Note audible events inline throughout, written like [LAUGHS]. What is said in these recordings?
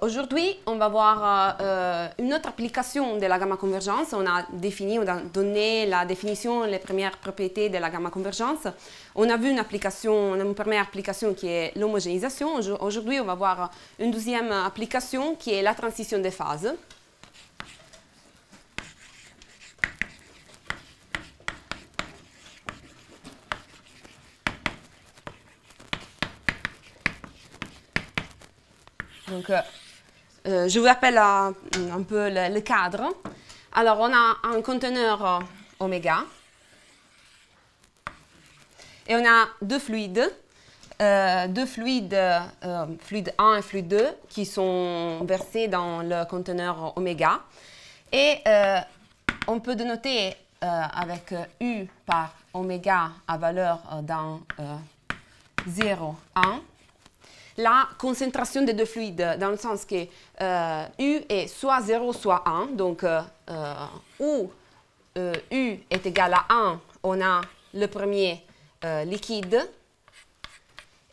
aujourd'hui, on va voir euh, une autre application de la gamma convergence. On a défini, donné la définition, les premières propriétés de la gamma convergence. On a vu une application, première application qui est l'homogénéisation. Aujourd'hui, on va voir une deuxième application qui est la transition des phases. Euh, euh, je vous rappelle euh, un, peu le, cadre. Alors, on a un conteneur euh, oméga et on a deux fluides, deux fluides, fluide 1 et fluide 2, qui sont versés dans le conteneur oméga. Et on peut denoter avec U par oméga à valeur dans 0, 1 la concentration des deux fluides, dans le sens que euh, U est soit 0, soit 1, donc euh, euh, où U est égal à 1, on a le premier liquide,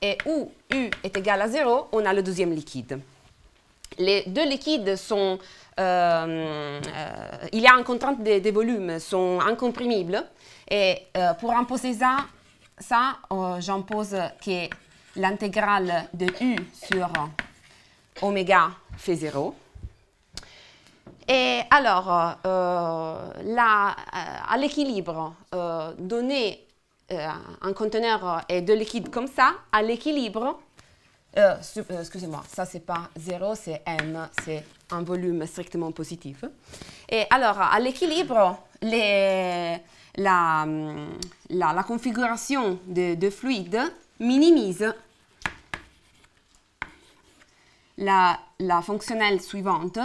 et où U est égal à 0, on a le deuxième liquide. Les deux liquides sont... il y a un contrainte des de volumes, sont incomprimibles. Et pour imposer ça, ça j'impose que l'intégrale de U sur oméga fait 0. Et alors, euh, euh, à l'équilibre, euh, donner euh, un conteneur et de liquide comme ça, à l'équilibre, euh, excusez-moi, ça c'est pas 0, c'est M, c'est un volume strictement positif. Et alors, à l'équilibre, la, la, la, configuration de, fluide minimise la, fonctionnelle suivante,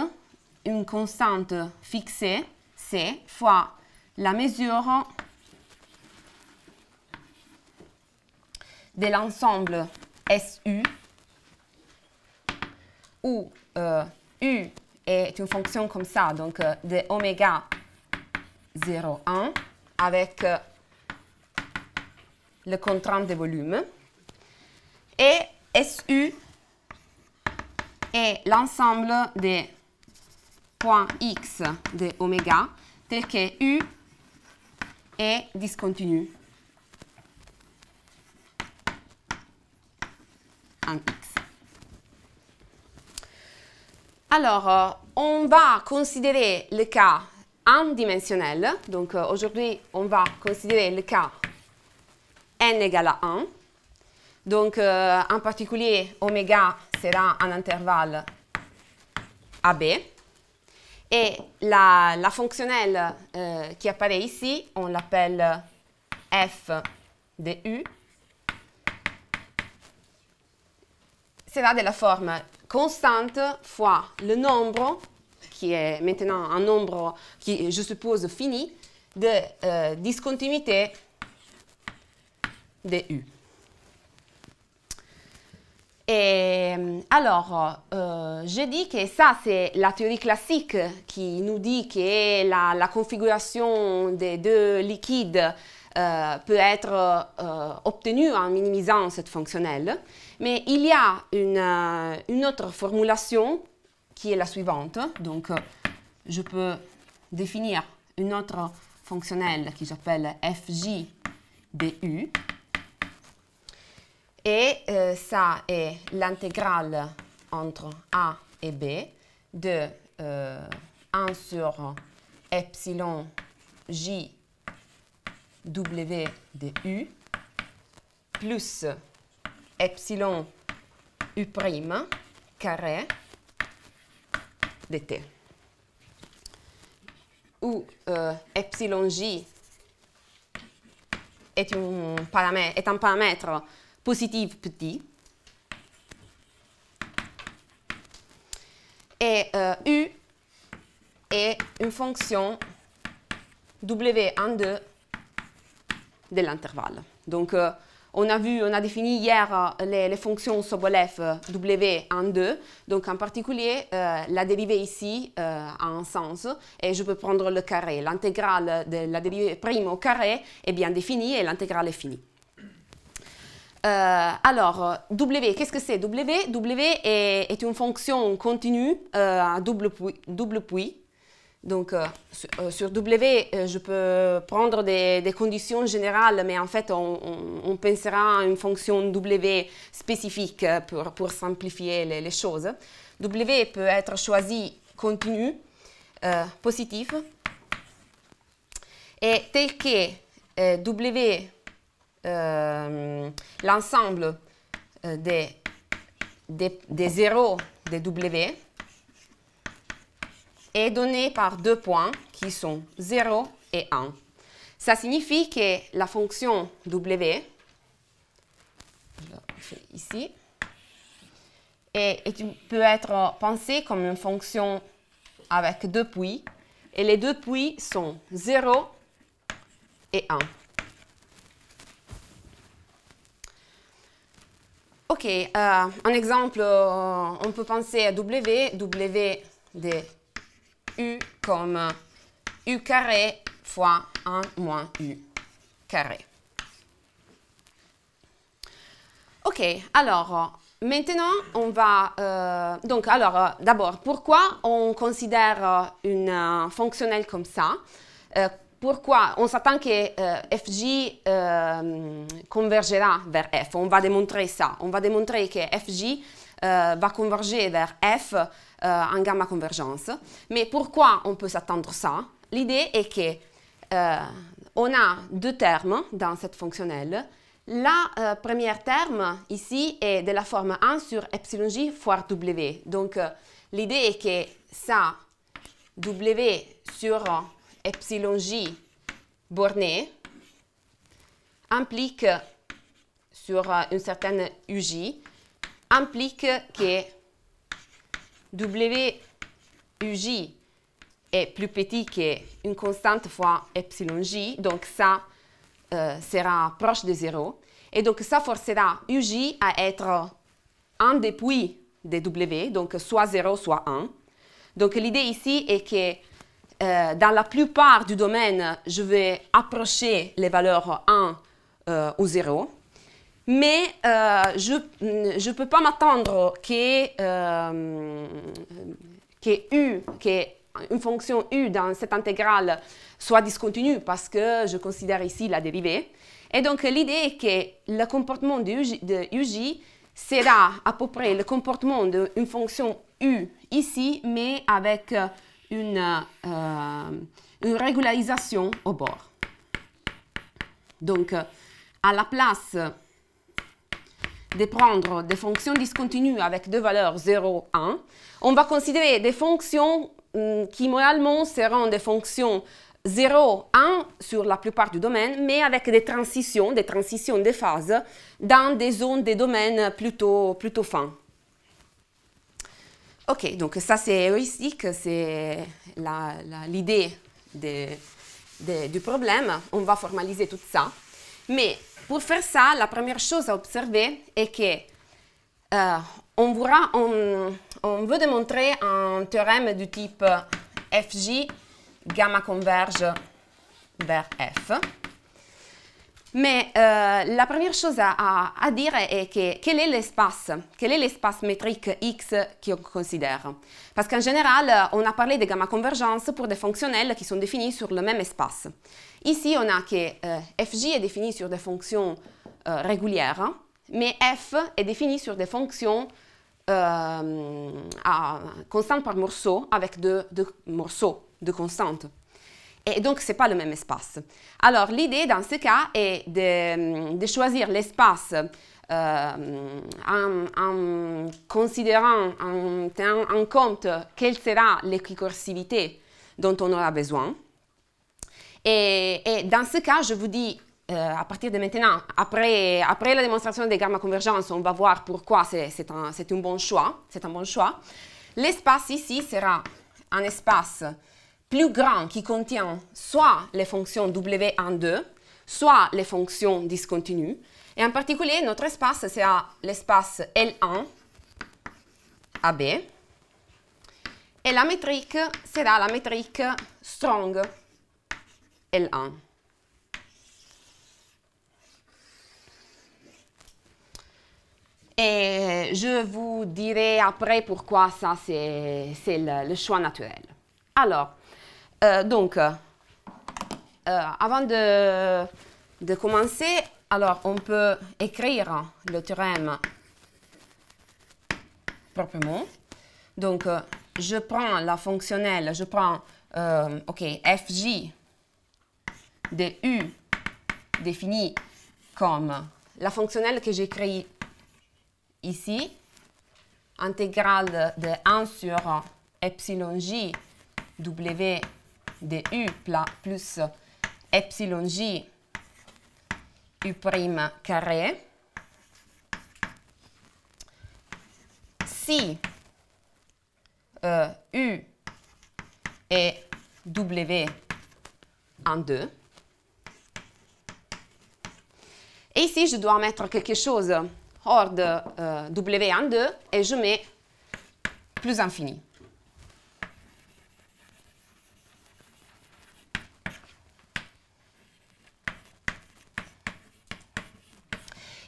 une constante fixée, c, fois la mesure de l'ensemble SU, où euh, U est une fonction comme ça, donc euh, de oméga 0, 1, avec euh, le contraint de volume, et SU et l'ensemble des points x de oméga tel que u est discontinu en x. Alors, euh, on va considérer le cas n dimensionnel. Donc, euh, aujourd'hui, on va considérer le cas n égale à 1. Donc, euh, en particulier, oméga sera un intervalle AB. Et la, fonctionnelle eh, qui apparaît ici, on l'appelle f de u, sera de la forme constante fois le nombre, qui est maintenant un nombre qui, je suppose, fini, de eh, discontinuité de u. Et, alors, euh, je dis que ça, c'est la théorie classique qui nous dit que la, configuration des deux liquides euh, peut être euh, obtenue en minimisant cette fonctionnelle. Mais il y a une, euh, autre formulation qui est la suivante. Donc, je peux définir une autre fonctionnelle qui s'appelle FJBU. Et ça est l'intégrale entre A et B de 1 euh, sur epsilon j w de u plus epsilon u prime carré t. Où euh, epsilon j est un paramètre positive petit. Et euh, U est une fonction W en 2 de l'intervalle. Donc, euh, on a vu, on a défini hier euh, les, fonctions sobolev W en 2. Donc, en particulier, la dérivée ici a un sens et je peux prendre le carré. L'intégrale de la dérivée prime au carré est bien définie et l'intégrale est finie. Euh, alors, W, qu'est-ce que c'est W W est, une fonction continue à euh, double puits. Double Donc, euh, sur, W, je peux prendre des, conditions générales, mais en fait, on, pensera à une fonction W spécifique pour, pour simplifier les, choses. W peut être choisi continue, positif, et tel que W euh, l'ensemble euh, des, des, zéros de W est donné par deux points qui sont 0 et 1. Ça signifie que la fonction W, ici, tu peut être pensée comme une fonction avec deux puits, et les deux puits sont 0 et 1. Ok, euh, un exemple, euh, on peut penser à W, W de U comme U carré fois 1 moins U carré. Ok, alors maintenant on va... Euh, donc alors d'abord, pourquoi on considère une fonctionnelle comme ça pourquoi On s'attend que fj euh, FG euh, convergera vers F. On va démontrer ça. On va démontrer que FG euh, va converger vers F en gamma convergence. Mais pourquoi on peut s'attendre ça L'idée est que on a deux termes dans cette fonctionnelle. La première terme ici est de la forme 1 sur epsilon j fois W. Donc l'idée est que ça W sur epsilon j borné implique sur euh, une certaine uj implique que w uj est plus petit une constante fois epsilon j, donc ça euh, sera proche de zéro. Et donc ça forcera uj à être 1 depuis de w, donc soit 0, soit 1. Donc l'idée ici est que euh, dans la plupart du domaine, je vais approcher les valeurs 1 ou 0, mais euh, je ne peux pas m'attendre que, euh, U, une fonction U dans cette intégrale soit discontinue parce que je considère ici la dérivée. Et donc l'idée est que le comportement de UJ, de UJ sera à peu près le comportement d'une fonction U ici, mais avec euh, une, régularisation au bord. Donc, euh, à la place de prendre des fonctions discontinues avec deux valeurs 0, 1, on va considérer des fonctions hum, qui moralement seront des fonctions 0, 1 sur la plupart du domaine, mais avec des transitions, des transitions de phase dans des zones des domaines plutôt, plutôt fins. Ok, donc ça c'est heuristique, c'est l'idée du problème. On va formaliser tout ça. Mais pour faire ça, la première chose à observer est que euh, on, on, on, veut démontrer un théorème du type Fj gamma converge vers F. Mais euh, la première chose à, dire est que quel est l'espace métrique X qu'on considère Parce qu'en général, euh, on a parlé de gamma convergence pour des fonctionnels qui sont définis sur le même espace. Ici, on a que euh, FJ est défini sur des fonctions régulières, hein, mais F est défini sur des fonctions constantes par morceau avec deux, deux morceaux de constantes. Et donc, ce n'est pas le même espace. Alors, l'idée dans ce cas est de, choisir l'espace euh, en, considérant, en tenant en compte quelle sera l'équicorsivité dont on aura besoin. Et, dans ce cas, je vous dis, euh, à partir de maintenant, après, après la démonstration des gamma convergence, on va voir pourquoi c'est un, un, bon choix. C'est un bon choix. L'espace ici sera un espace plus grand qui contient soit les fonctions W 1 2, soit les fonctions discontinues. Et en particulier, notre espace, sera l'espace L1 AB. Et la métrique sera la métrique strong L1. Et je vous dirai après pourquoi ça, c'est le, le choix naturel. Alors, euh, donc, euh, euh, avant de, commencer, alors on peut écrire le théorème proprement. Donc, je prends la fonctionnelle, je prends, ok, fj de u définie comme la fonctionnelle que j'écris ici, intégrale de 1 sur epsilon j w de U plus epsilon J U' carré. Si euh, U et W en 2. Et ici, je dois mettre quelque chose hors de euh, W en 2 et je mets plus infini.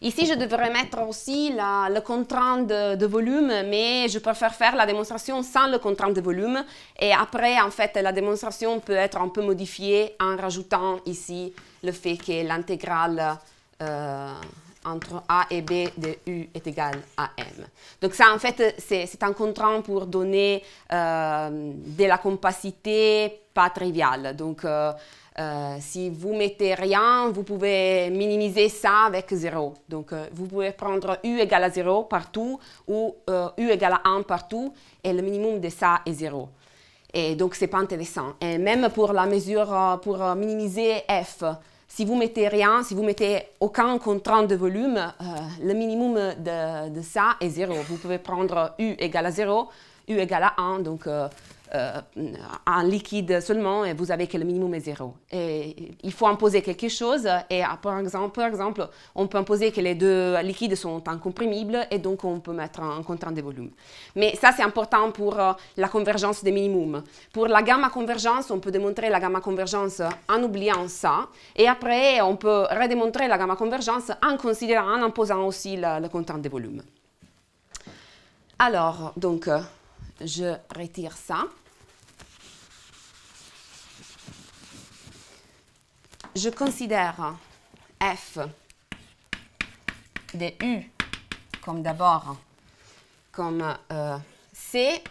Ici, je devrais mettre aussi la, le contrainte de, volume, mais je préfère faire la démonstration sans le contrainte de volume. Et après, en fait, la démonstration peut être un peu modifiée en rajoutant ici le fait que l'intégrale euh, entre A et B de U est égale à M. Donc ça, en fait, c'est un contraint pour donner euh, de la compacité pas triviale. Donc, euh, euh, si vous mettez rien, vous pouvez minimiser ça avec 0. Donc, euh, vous pouvez prendre U égale à 0 partout ou euh, U égale à 1 partout et le minimum de ça est 0. Et donc, ce n'est pas intéressant. Et même pour la mesure, pour minimiser F, si vous mettez rien, si vous mettez aucun contraint de volume, le minimum de, ça est 0. Vous pouvez prendre U égale à 0, U égale à 1. Donc, euh, en liquide seulement et vous avez que le minimum est zéro. Et il faut imposer quelque chose et ah, par exemple, par exemple, on peut imposer que les deux liquides sont incomprimibles et donc on peut mettre un contraint de volume. Mais ça c'est important pour euh, la convergence des minimums. Pour la gamma convergence, on peut démontrer la gamma convergence en oubliant ça et après on peut redémontrer la gamma convergence en considérant, en imposant aussi le, contraint de volume. Alors, donc, euh, je retire ça. je considère f de u comme d'abord comme euh, c.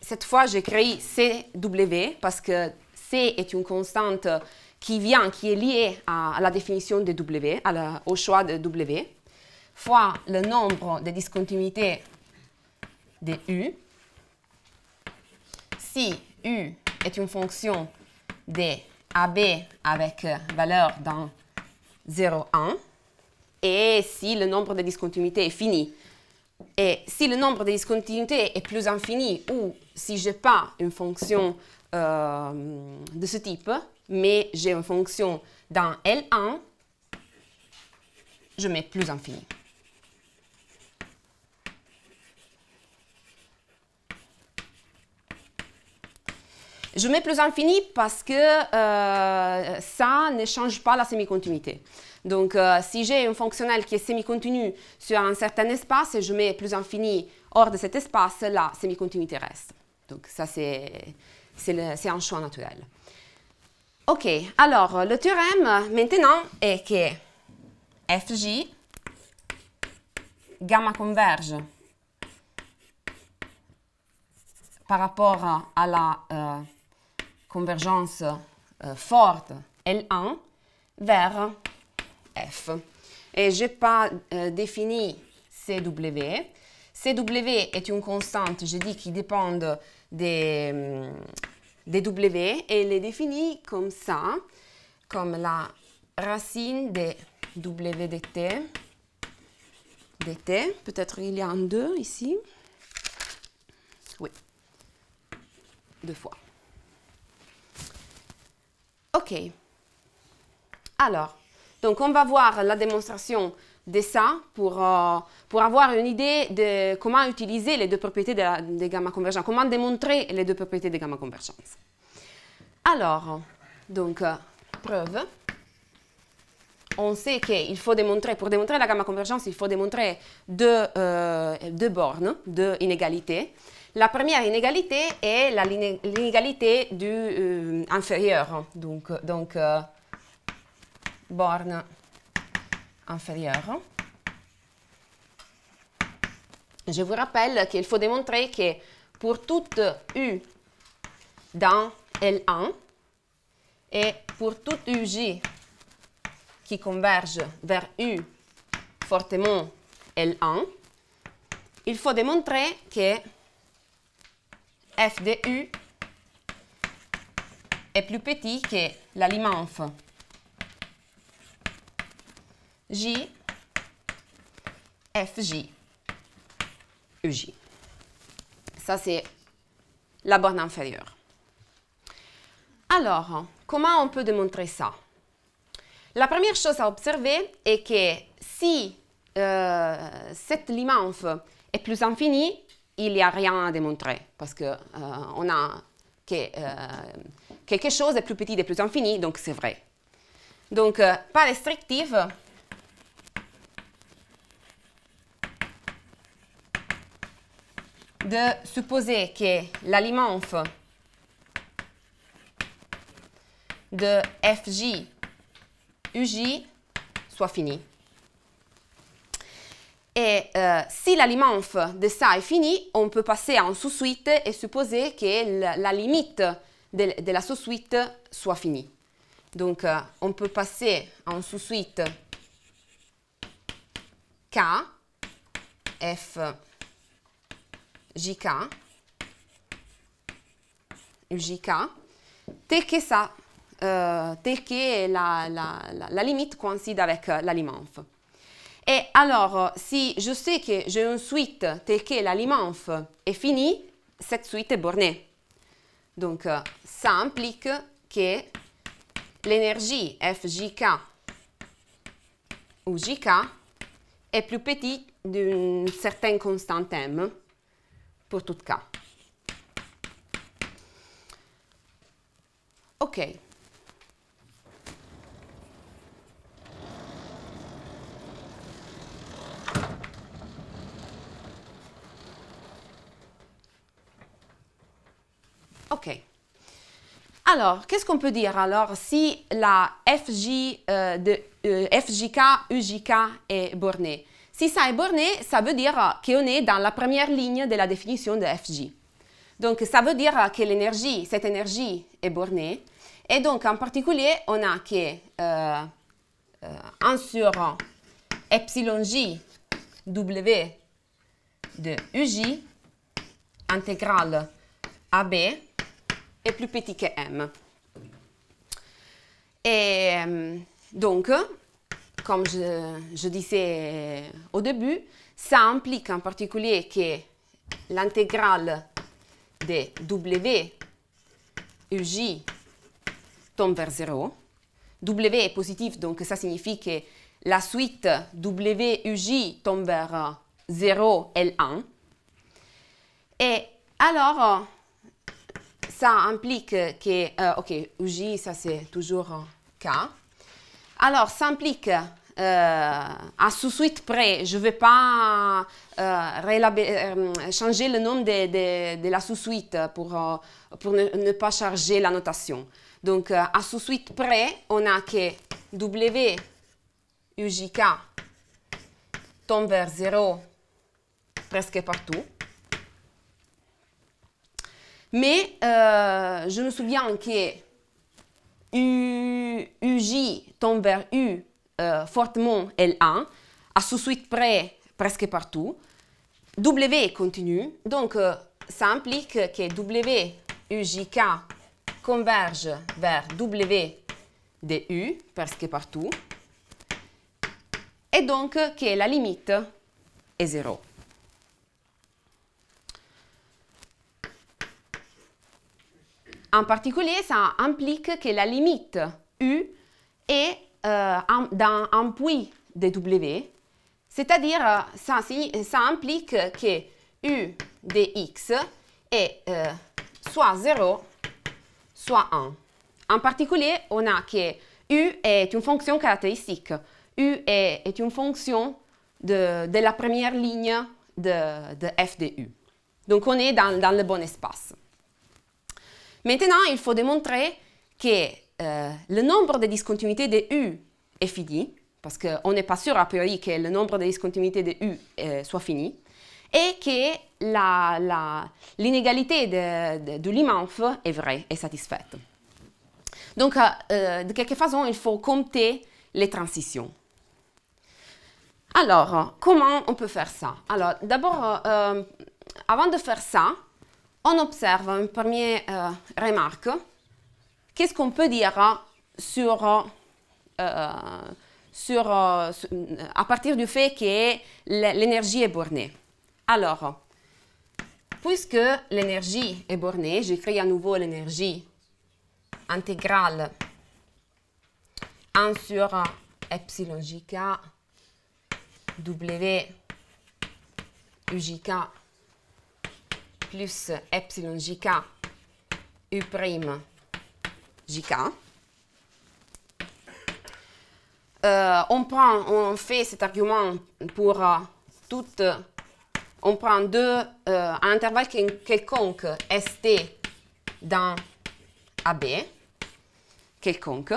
Cette fois, j'écris cw parce que c est une constante qui vient, qui est liée à, la définition de w, au choix de w, fois le nombre de discontinuités de u. Si u est une fonction des AB avec euh, valeur dans 0, 1. Et si le nombre de discontinuités est fini. Et si le nombre de discontinuités est plus infini ou si je n'ai pas une fonction euh, de ce type, mais j'ai une fonction dans L1, je mets plus infini. Je mets plus infini parce que euh, ça ne change pas la semi-continuité. Donc, euh, si j'ai un fonctionnel qui est semi-continu sur un certain espace et je mets plus infini hors de cet espace, la semi-continuité reste. Donc, ça, c'est un choix naturel. OK, alors, le théorème maintenant est que fj gamma converge par rapport à la euh, convergence euh, forte L1 vers F. Et je n'ai pas euh, défini CW. CW est une constante, je dis, qui dépend mm, des, W et elle est définie comme ça, comme la racine de W dt, T. Peut-être il y a deux ici. Oui, deux fois. OK. Alors, donc on va voir la démonstration de ça euh, pour, avoir une idée de comment utiliser les deux propriétés des gamma convergence, comment démontrer les deux propriétés des gamma convergence. Alors, donc, euh, preuve. On sait qu'il faut démontrer, pour démontrer la gamma convergence, il faut démontrer deux, euh, deux bornes, deux inégalités. La première inégalité est l'inégalité du euh, inférieur, donc, donc euh, borne inférieure. Je vous rappelle qu'il faut démontrer que pour toute U dans L1 et pour toute UJ qui converge vers U fortement L1, il faut démontrer que f de u est plus petit que la j J, FJ, e UJ. Ça, c'est la borne inférieure. Alors, comment on peut démontrer ça? La première chose à observer est que si euh, cette limanfe est plus infinie, il n'y a rien à démontrer parce que euh, on a que, euh, quelque chose est plus petit et plus infini, donc c'est vrai. Donc, euh, pas restrictive. de supposer que l'aliment de FJ, UJ soit fini. Et euh, si la limanfe de ça est finie, on peut passer à un sous-suite et supposer que la limite de, la sous-suite soit finie. Donc, euh, on peut passer à un sous-suite K, F, JK, tel que ça, euh, tel que la, limite coïncide avec la limanfe. Et alors, euh, si je sais que j'ai une suite telle que la limanf est finie, cette suite est bornée. Donc, euh, ça implique que l'énergie FJK ou JK est plus petite d'une certaine constante M pour tout cas. OK. OK. Alors, qu'est-ce qu'on peut dire alors si la FJ euh, de euh, FJK, UJK est bornée? Si ça est borné, ça veut dire euh, qu'on est dans la première ligne de la définition de FJ. Donc, ça veut dire que l'énergie, cette énergie est bornée. Et donc, en particulier, on a que 1 sur epsilon j W de UJ intégrale AB plus petit que M. Et euh, donc, comme je, disais au début, ça implique en particulier que l'intégrale de W UJ tombe vers 0. W est positif, donc ça signifie que la suite WUJ tombe vers 0 L1. Et alors, ça implique que, euh, ok, UJ, ça c'est toujours K. Alors, ça implique euh, à sous-suite près, je ne vais pas euh, changer le nom de, la sous-suite pour, ne, ne, pas charger la notation. Donc, à sous-suite près, on a que W UJK tombe vers 0 presque partout. Mais euh, je me souviens que UJ tombe vers U euh, fortement L1, à sous suite près presque partout. W continue, donc euh, ça implique que W UJK converge vers W de U presque partout, et donc que la limite est 0. En particulier, ça implique que la limite U est euh, dans un puits de W, c'est-à-dire euh, ça, ça, implique que U de est euh, soit 0, soit 1. En particulier, on a que U est une fonction caractéristique. U est, une fonction de, la première ligne de, de f U. Donc on est dans le bon espace. Maintenant, il faut démontrer que euh, le nombre de discontinuités de U est fini, parce qu'on n'est pas sûr a priori que le nombre de discontinuités de U euh, soit fini, et que l'inégalité de, de, est vraie, est satisfaite. Donc, euh, de quelque façon, il faut compter les transitions. Alors, comment on peut faire ça Alors, d'abord, avant de faire ça, on observe une première euh, remarque. Qu'est-ce qu'on peut dire euh, sur, euh, sur, à partir du fait que l'énergie est bornée Alors, puisque l'énergie est bornée, j'écris à nouveau l'énergie intégrale 1 sur epsilon jk w plus epsilon jk u prime jk. Euh, on prend, on fait cet argument pour euh, toutes, on prend deux, un euh, intervalle quelconque st dans AB, quelconque.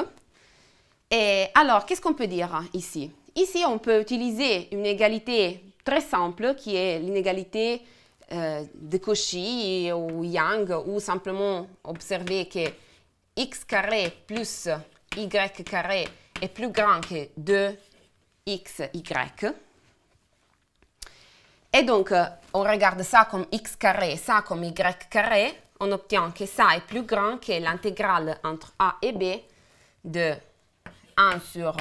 Et alors, qu'est-ce qu'on peut dire ici Ici, on peut utiliser une égalité très simple qui est l'inégalité euh, de Cauchy ou yang ou simplement observer que x carré plus y carré est plus grand que 2xy. Et donc, euh, on regarde ça comme x carré, ça comme y carré. On obtient que ça est plus grand que l'intégrale entre a et b de 1 sur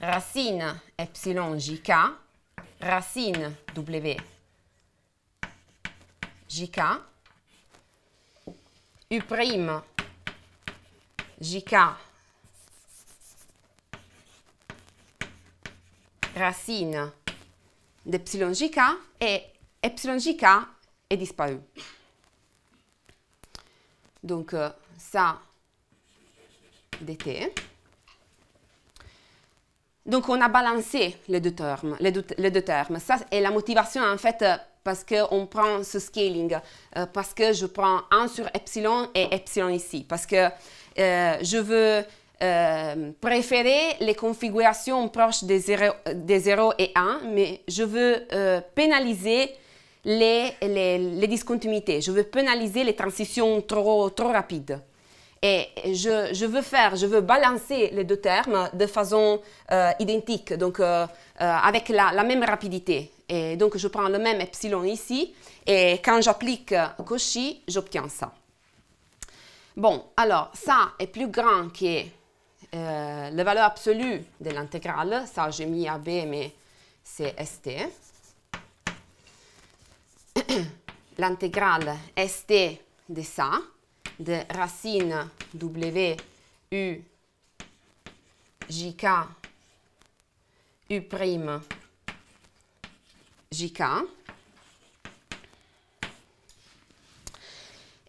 racine epsilon jk, racine w JK, U' JK racine Jk, et Jk est disparu. Donc euh, ça dt. Donc on a balancé les deux termes. Les deux, les deux termes. Ça, et la motivation en fait euh, parce qu'on prend ce scaling, euh, parce que je prends 1 sur epsilon et epsilon ici, parce que euh, je veux euh, préférer les configurations proches des 0, et 1, mais je veux pénaliser les, discontinuités, je veux pénaliser les transitions trop rapides. Et je, veux faire, je veux balancer les deux termes de façon euh, identique, donc euh, euh, avec la, la, même rapidité. Et donc je prends le même epsilon ici, et quand j'applique Cauchy, j'obtiens ça. Bon, alors ça est plus grand que la valeur absolue de l'intégrale. Ça, j'ai mis AB, mais c'est ST. [COUGHS] L'intégrale ST de ça de racine W, U, JK, U', JK.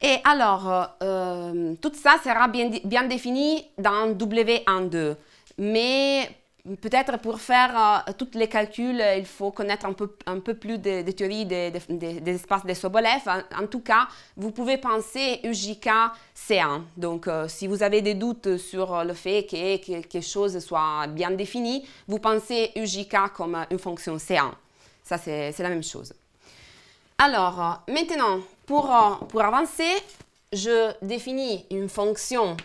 Et alors, euh, tout ça sera bien, bien défini dans W en 2. Mais peut-être pour faire euh, tous les calculs, euh, il faut connaître un peu, un peu plus des de théories des espaces de Sobolev. En, tout cas, vous pouvez penser UJK C1. Donc, euh, si vous avez des doutes sur le fait que quelque chose soit bien défini, vous pensez UJK comme une fonction C1. Ça, c'est la même chose. Alors, maintenant, pour, pour avancer, je définis une fonction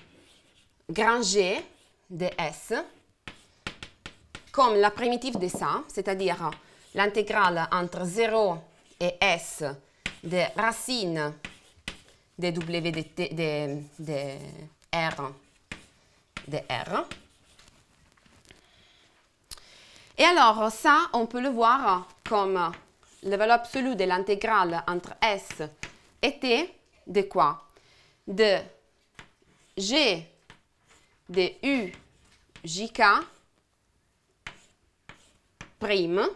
grand G de S comme la primitive de ça, c'est-à-dire l'intégrale entre 0 et s de racines de w de, de, r de r. Et alors, ça, on peut le voir comme le valeur absolue de l'intégrale entre S et T de quoi? De G de U, JK prime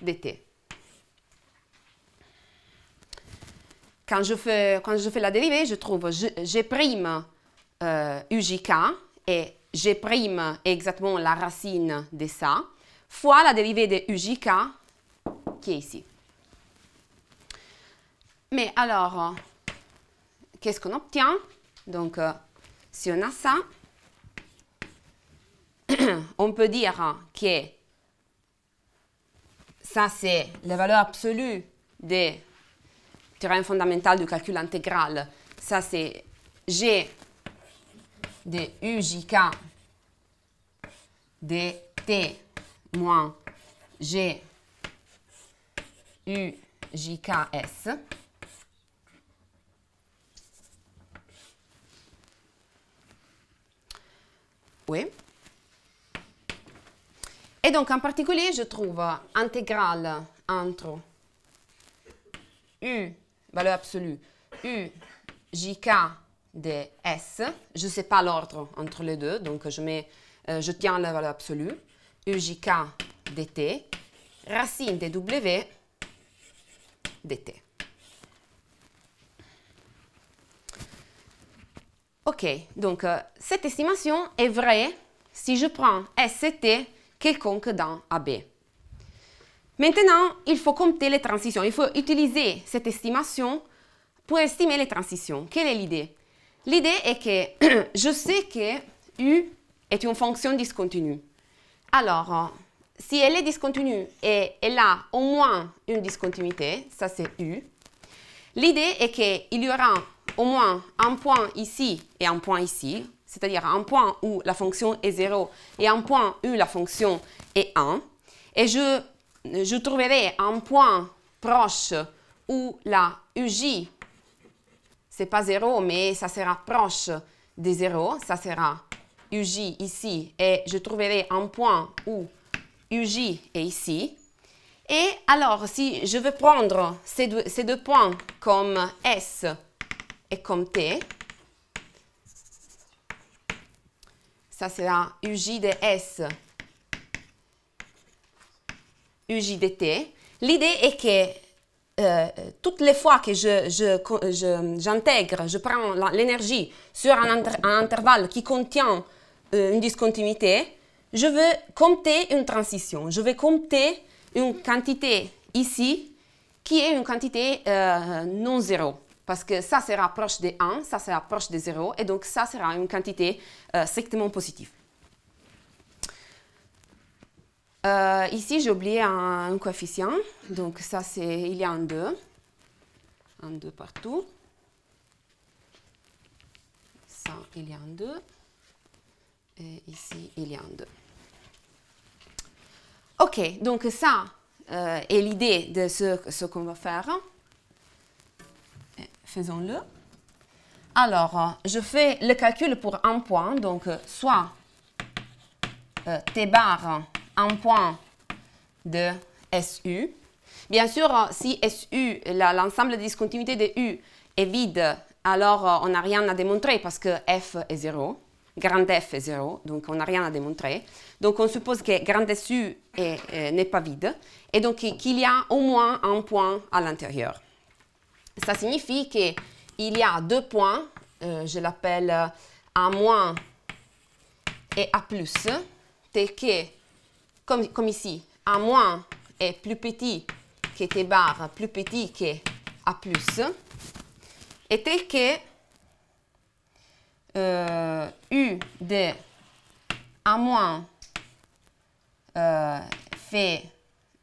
de t. Quand je fais, quand je fais la dérivée, je trouve g', prime euh, ujk et g' est exactement la racine de ça, fois la dérivée de ujk qui est ici. Mais alors, qu'est-ce qu'on obtient Donc, euh, si on a ça, [CLEARS THROAT] on peut dire hein, que ça, c'est la valeur absolue des théorèmes fondamental du calcul intégral. Ça, c'est G de UJK de T moins G UJKS. Oui donc en particulier, je trouve euh, intégrale entre U, valeur absolue, U, JK de S. Je ne sais pas l'ordre entre les deux, donc je, mets, euh, je tiens la valeur absolue. U, JK de T, racine de W de T. OK, donc euh, cette estimation est vraie si je prends S, T quelconque dans AB. Maintenant, il faut compter les transitions. Il faut utiliser cette estimation pour estimer les transitions. Quelle est l'idée L'idée est que [CLEARS THROAT] je sais que U est une fonction discontinue. Alors, si elle est discontinue et elle a au moins une discontinuité, ça c'est U, l'idée est qu'il y aura au moins un point ici et un point ici, c'est-à-dire un point où la fonction est 0 et un point où la fonction est 1. Et je, trouverai un point proche où la UJ, c'est pas 0, mais ça sera proche de 0, ça sera UJ ici, et je trouverai un point où UJ est ici. Et alors, si je veux prendre ces deux, ces deux points comme S et comme T, Ça, c'est la UJ de L'idée est que euh, toutes les fois que j'intègre, je, prends l'énergie sur un, intervalle qui contient euh, une discontinuité, je veux compter une transition. Je vais compter une quantité ici qui est une quantité euh, non zéro parce que ça se rapproche de 1, ça sera rapproche de 0, et donc ça sera une quantité euh, strictement positive. Euh, ici, j'ai oublié un, coefficient, donc ça, c'est il y a un 2, un 2 partout. Ça, il y a un 2, et ici, il y a un 2. OK, donc ça euh, est l'idée de ce qu'on va faire. Faisons-le. Alors, euh, je fais le calcul pour un point, donc euh, soit euh, T bar un point de SU. Bien sûr, si SU, l'ensemble de discontinuité de U est vide, alors on n'a rien à démontrer parce que F est 0, grand F est 0, donc on n'a rien à démontrer. Donc on suppose que grand SU n'est pas vide et donc qu'il y a au moins un point à l'intérieur. Ça signifie qu'il y a deux points, euh, je l'appelle A- euh, moins et A+, tel que, comme, ici, A- est plus petit que T bar, plus petit que A+, et tel que euh, U de A- moins fait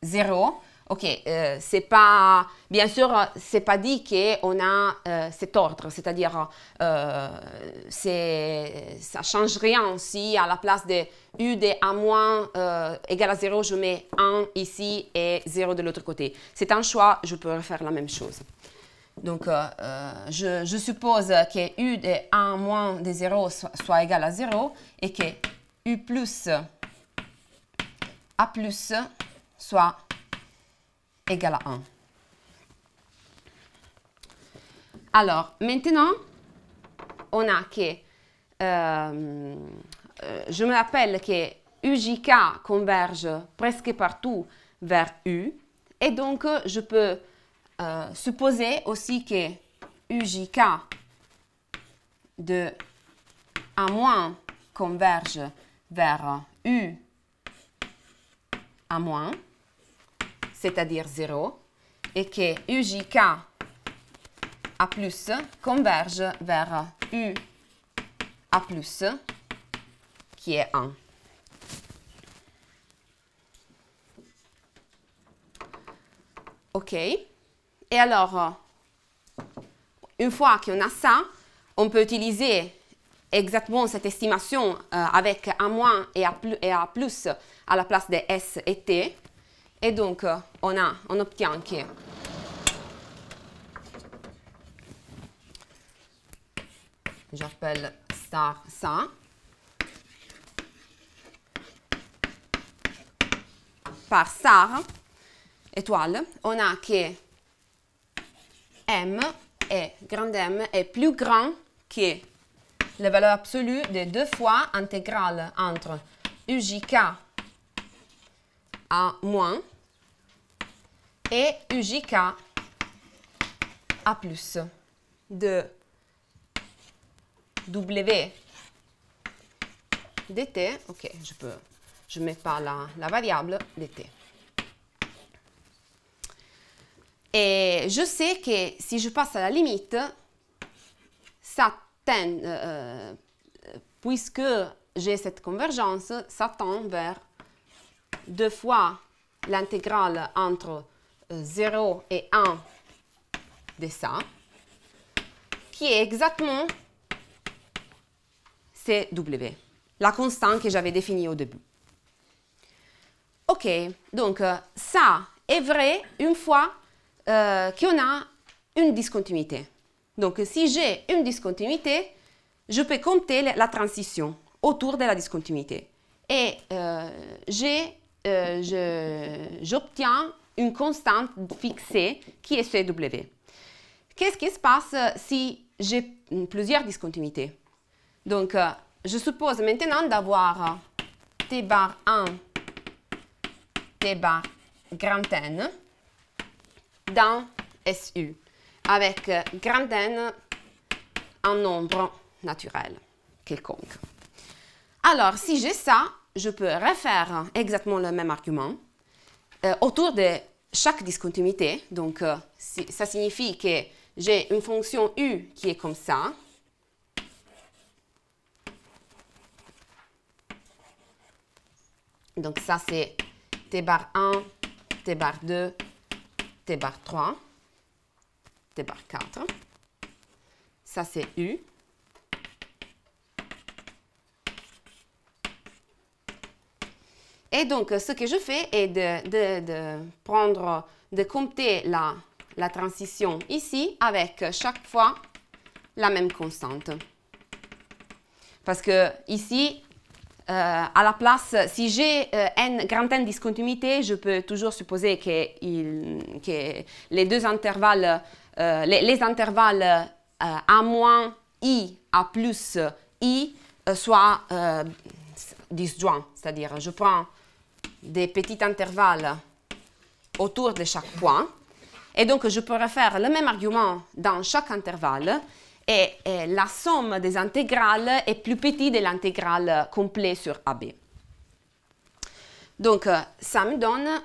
0, OK, euh, c'est pas, bien sûr, euh, c'est pas dit qu'on a euh, cet ordre, c'est-à-dire, euh, ça change rien si à la place de U de A moins euh, égale à 0, je mets 1 ici et 0 de l'autre côté. C'est un choix, je peux refaire la même chose. Donc, euh, je, je, suppose que U de a moins de 0 soit, égal à 0 et que U plus A plus soit 0 égale à 1. Alors, maintenant, on a que, euh, euh, je me rappelle que UJK converge presque partout vers U, et donc je peux euh, supposer aussi que UJK de A- converge vers U à moins c'est-à-dire 0, et que UJK A plus converge vers U A plus qui est 1. OK. Et alors, une fois qu'on a ça, on peut utiliser exactement cette estimation euh, avec A- et A+, plus à la place de S et T et donc, on, a, on obtient que j'appelle star ça. Par star, étoile, on a que M est grand M est plus grand que la valeur absolue des deux fois intégrale entre UJK à moins et UJK à plus de W dt, ok, je peux, je mets pas la, la variable dt. Et je sais que si je passe à la limite, ça tend, euh, euh, puisque j'ai cette convergence, ça tend vers deux fois l'intégrale entre 0 euh, et 1 de ça, qui est exactement CW, la constante que j'avais définie au début. OK, donc euh, ça est vrai une fois euh, qu'on a une discontinuité. Donc si j'ai une discontinuité, je peux compter la transition autour de la discontinuité. Et j'ai euh, j'obtiens une constante fixée qui est CW. Qu'est-ce qui se passe euh, si j'ai plusieurs discontinuités Donc, euh, je suppose maintenant d'avoir T bar 1, T bar grand N dans SU, avec grand N un nombre naturel quelconque. Alors, si j'ai ça, je peux refaire exactement le même argument euh, autour de chaque discontinuité. Donc, euh, ça signifie que j'ai une fonction u qui est comme ça. Donc, ça, c'est t bar 1, t bar 2, t bar 3, t bar 4. Ça, c'est u. Et donc, euh, ce que je fais est de, prendre, de compter la, transition ici avec chaque fois la même constante. Parce que ici, euh, à la place, si j'ai euh, n n discontinuité, je peux toujours supposer que, les deux intervalles, les, les, intervalles a moins i à plus i soient disjoints. C'est-à-dire, je prends des petits intervalles autour de chaque point. Et donc, je pourrais faire le même argument dans chaque intervalle et, la somme des intégrales est plus petite de l'intégrale complète sur AB. Donc, ça me donne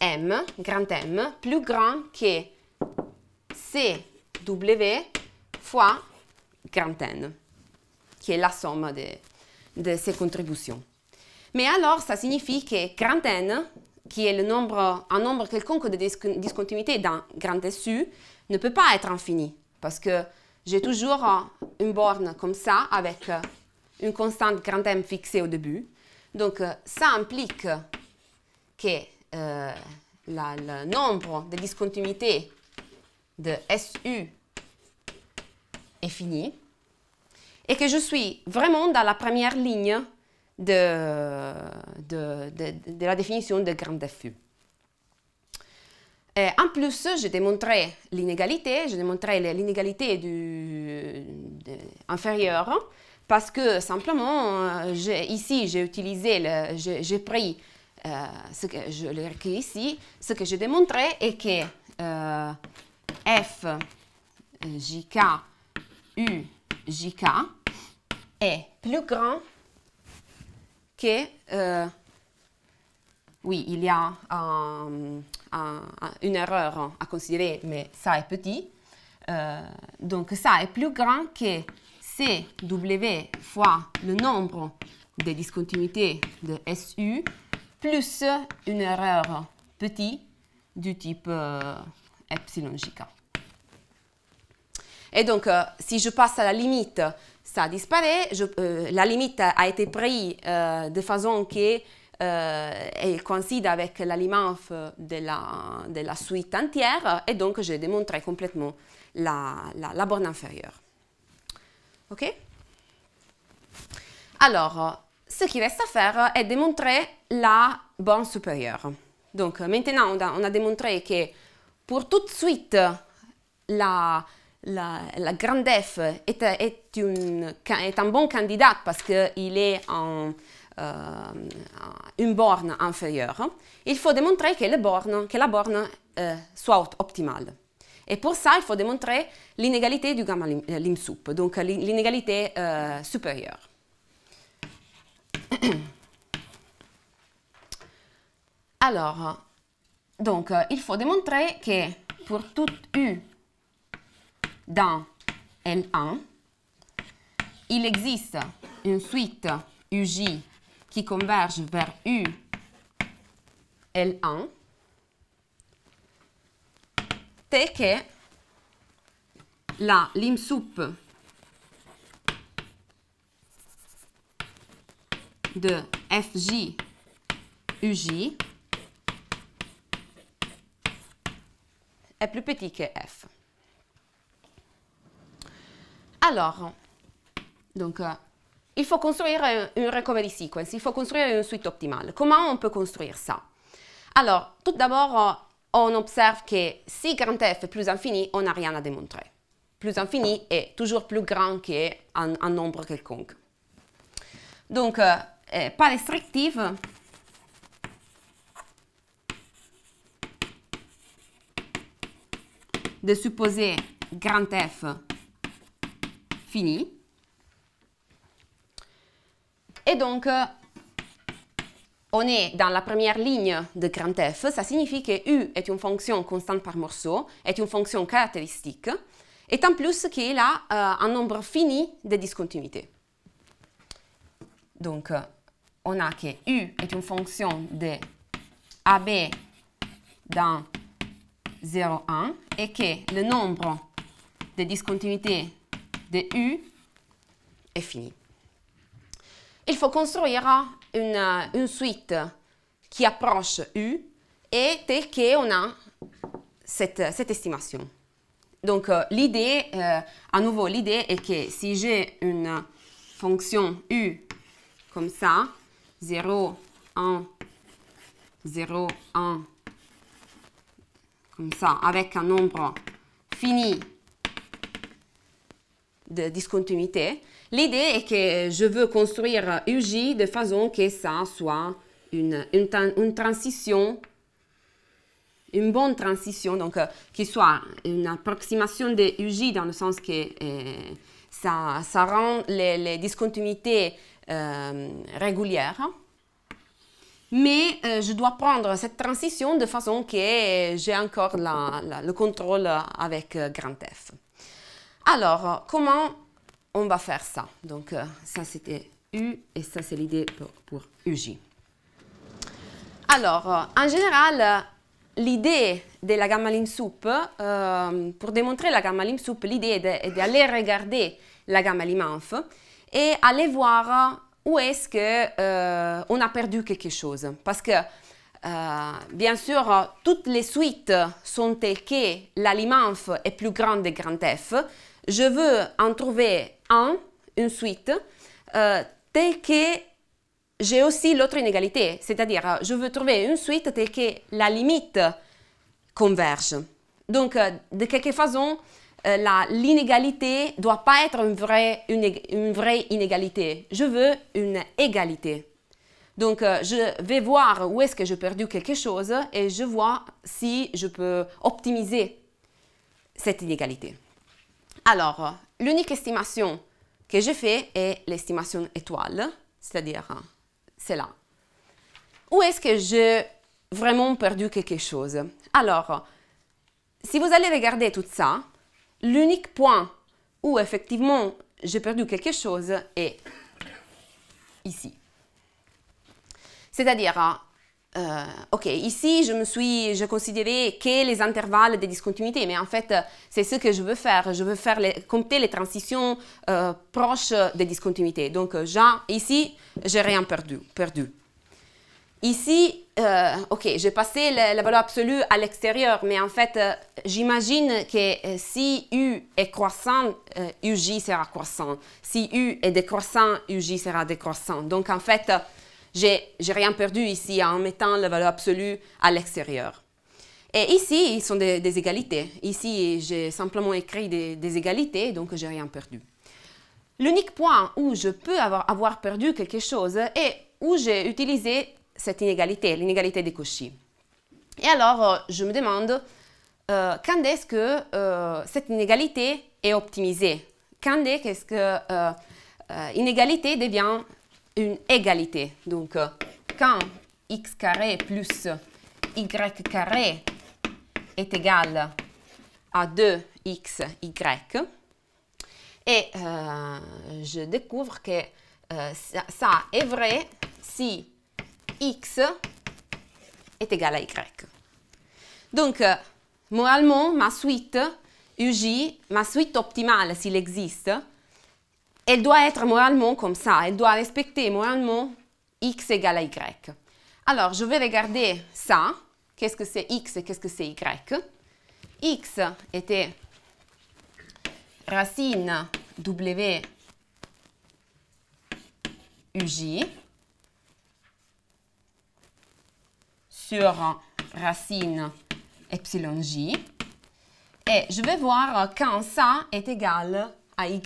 M, grand M, plus grand que CW fois grand N, qui est la somme de ces contributions. Mais alors, ça signifie que grand N, qui est le nombre, un nombre quelconque de discontinuités dans grand SU, ne peut pas être infini, parce que j'ai toujours euh, une borne comme ça, avec euh, une constante grand M fixée au début. Donc, euh, ça implique que le nombre de discontinuités de SU est fini et que je suis vraiment dans la première ligne de, de, la définition de grande FU. en plus, j'ai démontré l'inégalité, j'ai démontré l'inégalité du, inférieure, parce que simplement, euh, ici, j'ai utilisé, j'ai pris euh, ce que je l'ai écrit ici, ce que j'ai démontré est que euh, f jk u jk est plus grand que, euh, oui, il y a une erreur à considérer, mais ça est petit. Euh, donc ça est plus grand que CW fois le nombre des discontinuités de SU plus une erreur petite du type euh, epsilon Et donc, si je passe à la limite disparaît. Eh, la limite a été prise eh, de façon qui eh, coïncide avec la limite de la, suite entière et donc j'ai démontré complètement la, borne inférieure. Ok Alors, ce qui reste à faire est démontrer la borne supérieure. Donc maintenant, on a, on a démontré que pour toute suite, la, la, grande F est, un bon candidat parce qu'il est euh, une borne inférieure, il faut démontrer que, borne que la borne euh, soit optimale. Et pour ça, il faut démontrer l'inégalité du gamma lim, euh, donc l'inégalité supérieure. [COUGHS] Alors, donc, il faut démontrer que pour toute U dans L1, il existe une suite UJ qui converge vers U L1 telle que la sup de FJ UJ est plus petite que F. Alors, donc, euh, il faut construire une recovery sequence, il faut construire une suite optimale. Comment on peut construire ça Alors, tout d'abord, euh, on observe que si grand f est plus infini, on n'a rien à démontrer. Plus infini est toujours plus grand qu'un un nombre quelconque. Donc, euh, pas restrictive, de supposer grand F fini. Et donc, euh, on est dans la première ligne de grand F, ça signifie que U est une fonction constante par morceau, est une fonction caractéristique, et en plus qu'il a euh, un nombre fini de discontinuités. Donc, euh, on a que U est une fonction de AB dans 0,1 et que le nombre de discontinuités de U est fini. Il faut construire une, suite qui approche U et que qu'on a cette, estimation. Donc euh, l'idée, euh, à nouveau, l'idée est que si j'ai une fonction U comme ça, 0, 1, 0, 1, comme ça, avec un nombre fini de discontinuité. L'idée est que je veux construire UJ de façon que ça soit une, une, transition, une bonne transition, donc euh, qui soit une approximation de UJ dans le sens que euh, ça, ça, rend les, discontinuités euh, régulières. Mais je dois prendre cette transition de façon que j'ai encore le contrôle avec grand F. Alors, comment on va faire ça Donc, euh, ça c'était U et ça c'est l'idée pour, UJ. Alors, euh, en général, l'idée de la gamma lim soup, euh, pour démontrer la gamma lim soup, l'idée est d'aller regarder la gamma lim et aller voir où est-ce qu'on a perdu quelque chose. Parce que bien sûr, toutes les suites sont telles que la limanf est plus grande que grand F, je veux en trouver un, une suite, euh, telle que j'ai aussi l'autre inégalité, c'est-à-dire euh, je veux trouver une suite telle que la limite converge. Donc, euh, de quelque façon, l'inégalité ne doit pas être une vraie, inégalité. Je veux une égalité. Donc, je vais voir où est-ce que j'ai perdu quelque chose et je vois si je peux optimiser cette inégalité. Alors, l'unique estimation que je fais est l'estimation étoile, c'est-à-dire celle-là. Où est-ce que j'ai vraiment perdu quelque chose Alors, si vous allez regarder tout ça, l'unique point où effectivement j'ai perdu quelque chose est ici. C'est-à-dire, euh, ok, ici, je me suis, je considérais que les intervalles de discontinuité, mais en fait, euh, c'est ce que je veux faire. Je veux faire compter les transitions euh, proches des discontinuités. Donc, ici, ici, j'ai rien perdu. perdu. Ici, ok, j'ai passé la, la, valeur absolue à l'extérieur, mais en fait, j'imagine que si U est croissant, UJ sera croissant. Si U est décroissant, UJ sera décroissant. Donc, en fait, j'ai rien perdu ici hein, en mettant la valeur absolue à l'extérieur. Et ici, ils sont des, égalités. Ici, j'ai simplement écrit des, égalités, donc j'ai rien perdu. L'unique point où je peux avoir, avoir, perdu quelque chose est où j'ai utilisé cette inégalité, l'inégalité de Cauchy. Et alors, euh, je me demande euh, quand est-ce que euh, cette inégalité est optimisée Quand est-ce que l'inégalité devient une égalité. Donc, euh, quand x carré plus y carré est égal à 2xy, et euh, je découvre que euh, ça, est vrai si x est égal à y. Donc, moralement, ma suite UJ, ma suite optimale, s'il existe, elle doit être moralement comme ça, elle doit respecter moralement x égale à y. Alors, je vais regarder ça, qu'est-ce que c'est x et qu'est-ce que c'est y. x était racine w uj sur racine epsilon j. Et je vais voir quand ça est égal à y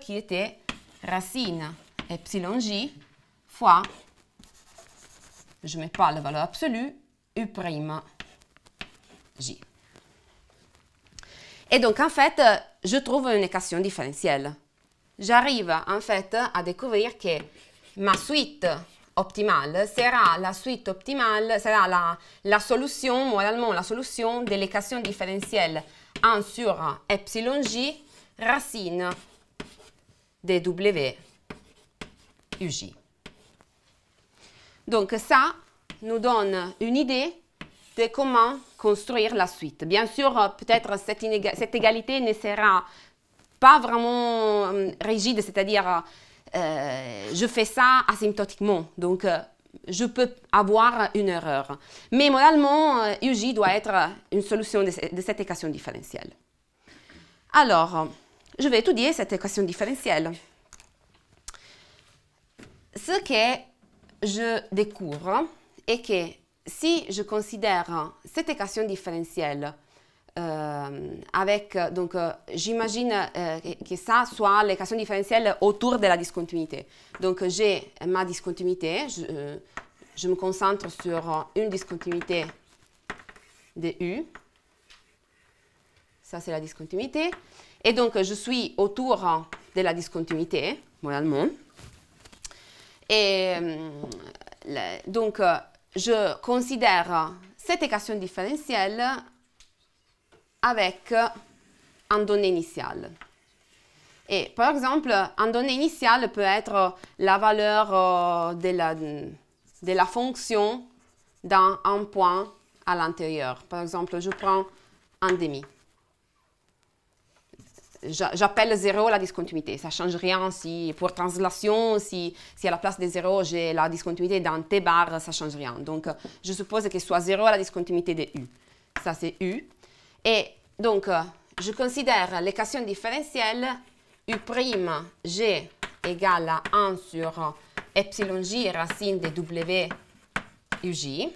qui était racine epsilon-j fois, je ne mets pas la valeur absolue, u' Et donc, en fait, je trouve une équation différentielle. J'arrive, en fait, à découvrir que ma suite optimale sera la suite optimale, sera la, la solution, moralement, la solution de l'équation différentielle 1 sur epsilon j racine de W UJ. Donc ça nous donne une idée de comment construire la suite. Bien sûr, euh, peut-être cette, cette, égalité ne sera pas vraiment euh, rigide, c'est-à-dire euh, je fais ça asymptotiquement, donc je peux avoir une erreur. Mais moralement, UJ doit être une solution de cette équation différentielle. Alors, je vais étudier cette équation différentielle. Ce que je découvre est que si je considère cette équation différentielle euh, avec, donc euh, j'imagine euh, que, ça soit l'équation différentielle autour de la discontinuité. Donc j'ai ma discontinuité, je, je, me concentre sur une discontinuité de U, ça c'est la discontinuité, et donc, je suis autour hein, de la discontinuité, hein, moralement. Et euh, donc, euh, je considère euh, cette équation différentielle avec un donné initial. Et par exemple, un donné initial peut être la valeur de la, de la fonction dans un point à l'intérieur. Par exemple, je prends un demi j'appelle 0 la discontinuité. Ça ne change rien. Si, pour translation, si, à la place de zéro, j'ai la discontinuité dans T bar, ça ne change rien. Donc, je suppose que soit zéro la discontinuité de U. Ça, c'est U. Et donc, je considère l'équation différentielle U' G égale à 1 sur epsilon j racine de W UJ.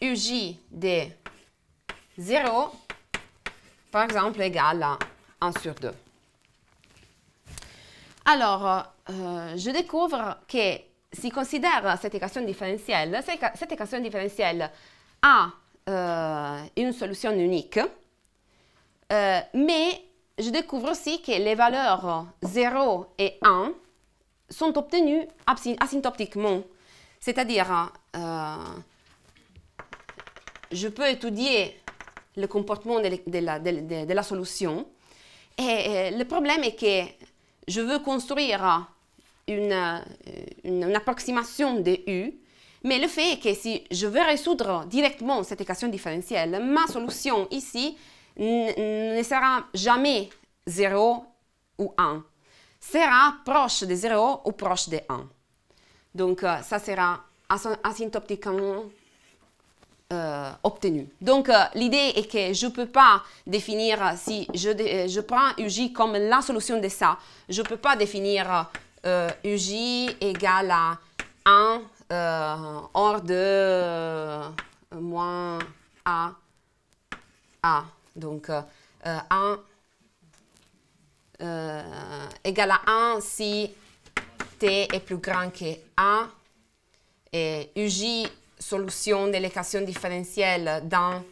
UJ de 0 par exemple, égal à 1 sur 2. Alors, euh, euh, je découvre que si considère cette équation différentielle, cette équation différentielle a euh, une solution unique, mais je découvre aussi que les valeurs 0 et 1 sont obtenues asymptotiquement. C'est-à-dire, je peux étudier le comportement de, la, solution. Et le problème est que je veux construire euh, une, une approximation de U, mais le fait est que si je veux résoudre directement cette équation différentielle, ma solution ici ne sera jamais 0 ou 1, sera proche de 0 ou proche de 1. Donc, euh, ça sera asymptotiquement euh, obtenu. Donc euh, l'idée est que je ne peux pas définir, euh, si je, je, prends UJ comme la solution de ça, je ne peux pas définir UJ égale à 1 hors de moins A, A. Donc 1 égale à 1 si T est plus grand que A et UJ solution de l'équation différentielle dans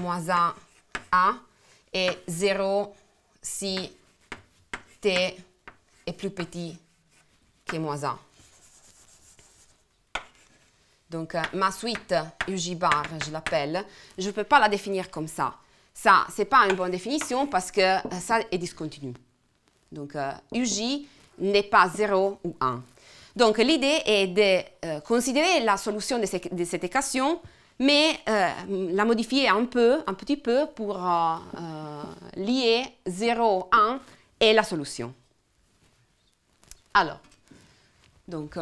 moins 1a est 0 si t est plus petit que moins 1. Donc, euh, ma suite UJ bar, je l'appelle, je ne peux pas la définir comme ça. Ça, ce n'est pas une bonne définition parce que ça est discontinu. Donc, UJ euh, n'est pas 0 ou 1. Donc l'idée est de euh, considérer la solution de, cette équation mais euh, la modifier un peu, un petit peu pour euh, lier 0, 1 et la solution. Alors, donc...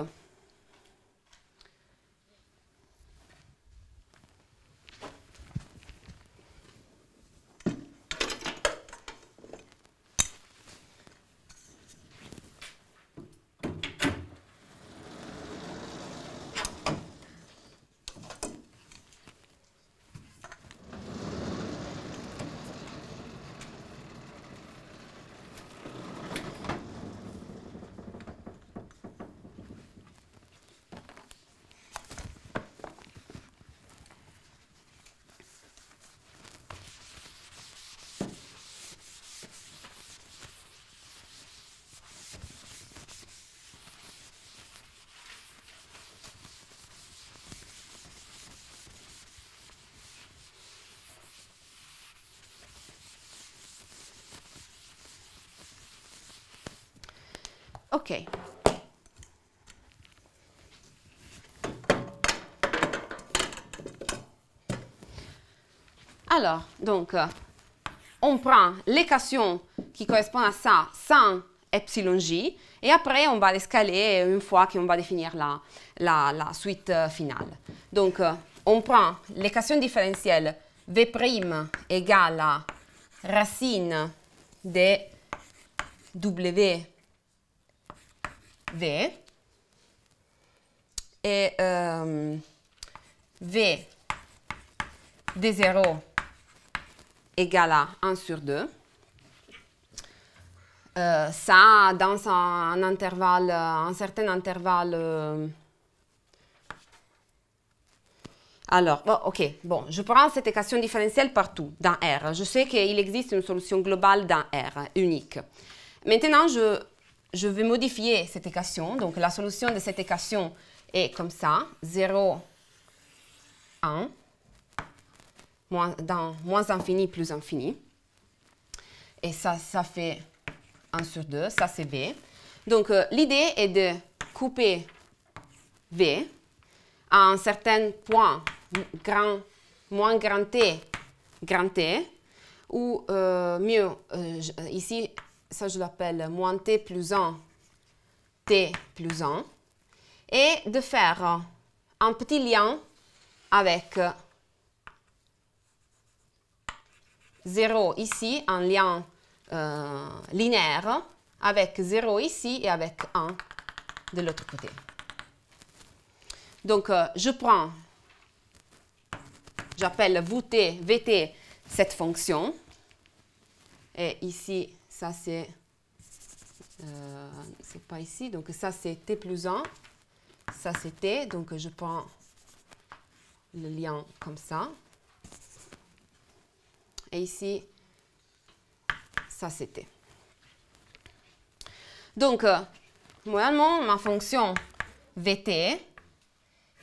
Alors, donc, euh, on prend l'équation qui correspond à ça, sans epsilon j, et après on va l'escaler une fois qu'on va définir la, suite euh, finale. Donc, euh, on prend l'équation différentielle v' égale à racine de w V. Et euh, V de 0 égale à 1 sur 2. Euh, ça, dans un, intervalle, euh, un certain intervalle. alors, bon, oh, ok, bon, je prends cette équation différentielle partout, dans R. Je sais qu'il existe une solution globale dans R, unique. Maintenant, je je vais modifier cette équation. Donc, la solution de cette équation est comme ça, 0, 1, moins, dans moins infini plus infini. Et ça, ça fait 1 sur 2, ça c'est V. Donc, euh, l'idée est de couper V à un certain point grand, moins grand T, grand T, ou euh, mieux, euh, ici, ça je l'appelle moins t plus 1, t plus 1, et de faire un petit lien avec 0 ici, un lien euh, linéaire, avec 0 ici et avec 1 de l'autre côté. Donc, euh, je prends, j'appelle vt cette fonction, et ici, ça c'est euh, c'est pas ici, donc ça c'est T plus 1, ça c'est T, donc je prends le lien comme ça. Et ici, ça c'était. Donc, euh, moi ma fonction VT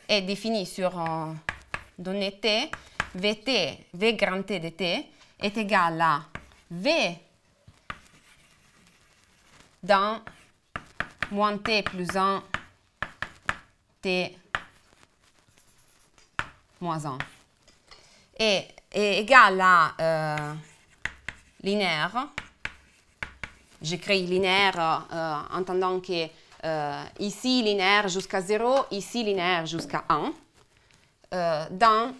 est définie sur euh, T. VT, V grand T de T, est égal à V dans moins t plus 1, t moins 1. Et est égal à euh, linéaire. J'écris linéaire euh, en entendant que euh, ici linéaire jusqu'à 0, ici linéaire jusqu'à 1, euh, dans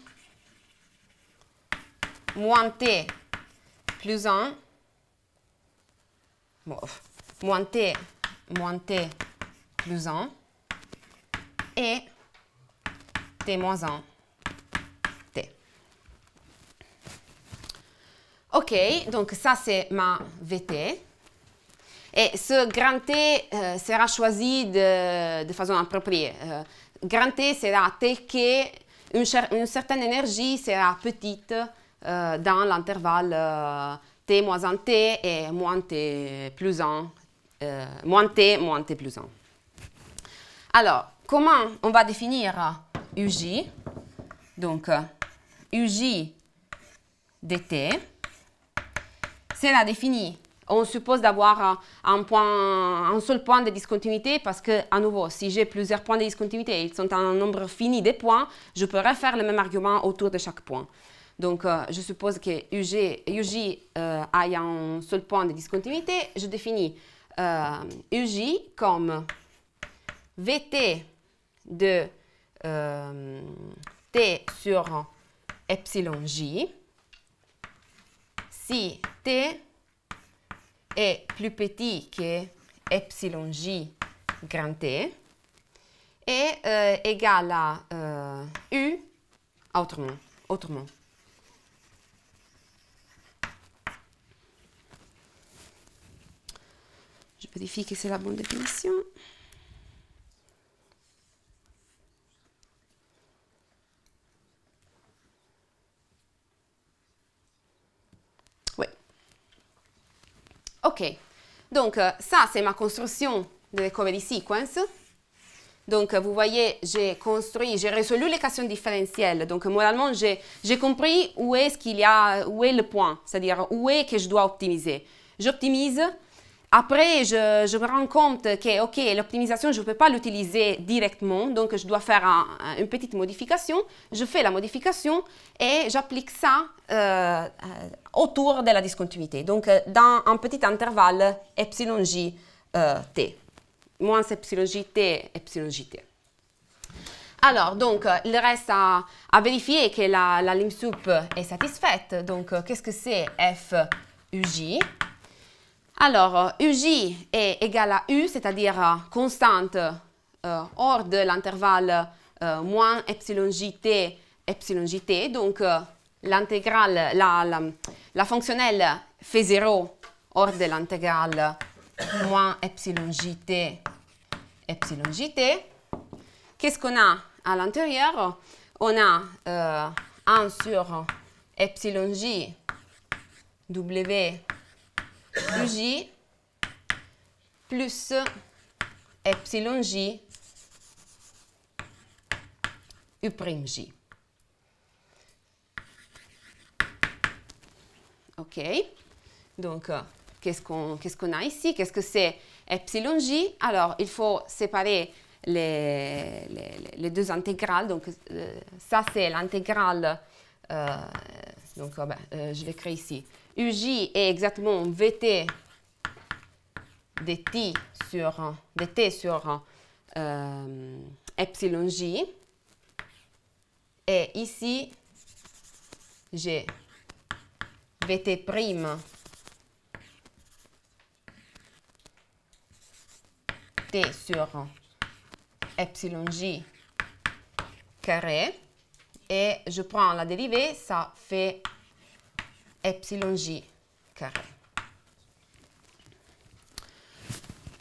moins t plus 1, bon, moins t, moins t plus 1 et t moins 1 t. Ok, donc ça c'est ma vt. Et ce grand T euh, sera choisi de, façon appropriée. Euh, grand T sera tel que une, certaine énergie sera petite euh, dans l'intervalle T moins 1 T et moins T plus 1 euh, moins t, moins t plus 1. Alors, comment on va définir uj euh, Donc, uj euh, dt, c'est la définie. On suppose d'avoir un, un seul point de discontinuité parce que, à nouveau, si j'ai plusieurs points de discontinuité, ils sont un nombre fini de points, je pourrais faire le même argument autour de chaque point. Donc, je suppose que UG, UJ a un seul point de discontinuité. Je définis UJ euh, comme VT de euh, T sur epsilon J si T est plus petit que epsilon J grand T et euh, égal à euh, U autrement. autrement. c'est la bonne définition. Oui. Ok. Donc, euh, ça, c'est ma construction de de sequence. Donc, euh, vous voyez, j'ai construit, j'ai résolu l'équation différentielle. Donc, moralement, j'ai compris où est-ce qu'il y a, où est le point, c'est-à-dire où est que je dois optimiser. J'optimise après, je, me rends compte que, l'optimisation, je ne peux pas l'utiliser directement, donc je dois faire une petite modification. Je fais la modification et j'applique ça euh, euh, autour de la discontinuité, donc euh, dans un petit intervalle epsilon j t, moins epsilon j t, epsilon j t. Alors, donc, il reste à, vérifier que la, la sup est satisfaite. Donc, qu'est-ce que c'est f alors, UJ euh, est égal à U, c'est-à-dire euh, constante euh, hors de l'intervalle moins epsilon jt, epsilon jt. Donc, l'intégrale, la, la, fonctionnelle fait 0 hors de l'intégrale moins epsilon jt, epsilon jt. Qu'est-ce qu'on a à l'intérieur On a 1 sur epsilon j w J plus epsilon J J. OK. Donc, euh, qu'est-ce qu'on a ici Qu'est-ce que c'est Epsilon J Alors, il faut séparer les, deux intégrales. Donc, euh, ça, c'est l'intégrale. Euh, donc, ben, je l'écris ici. UJ est exactement VT de T sur, de sur euh, epsilon J. Et ici, j'ai VT prime T sur epsilon J carré. Et je prends la dérivée, ça fait epsilon j carré.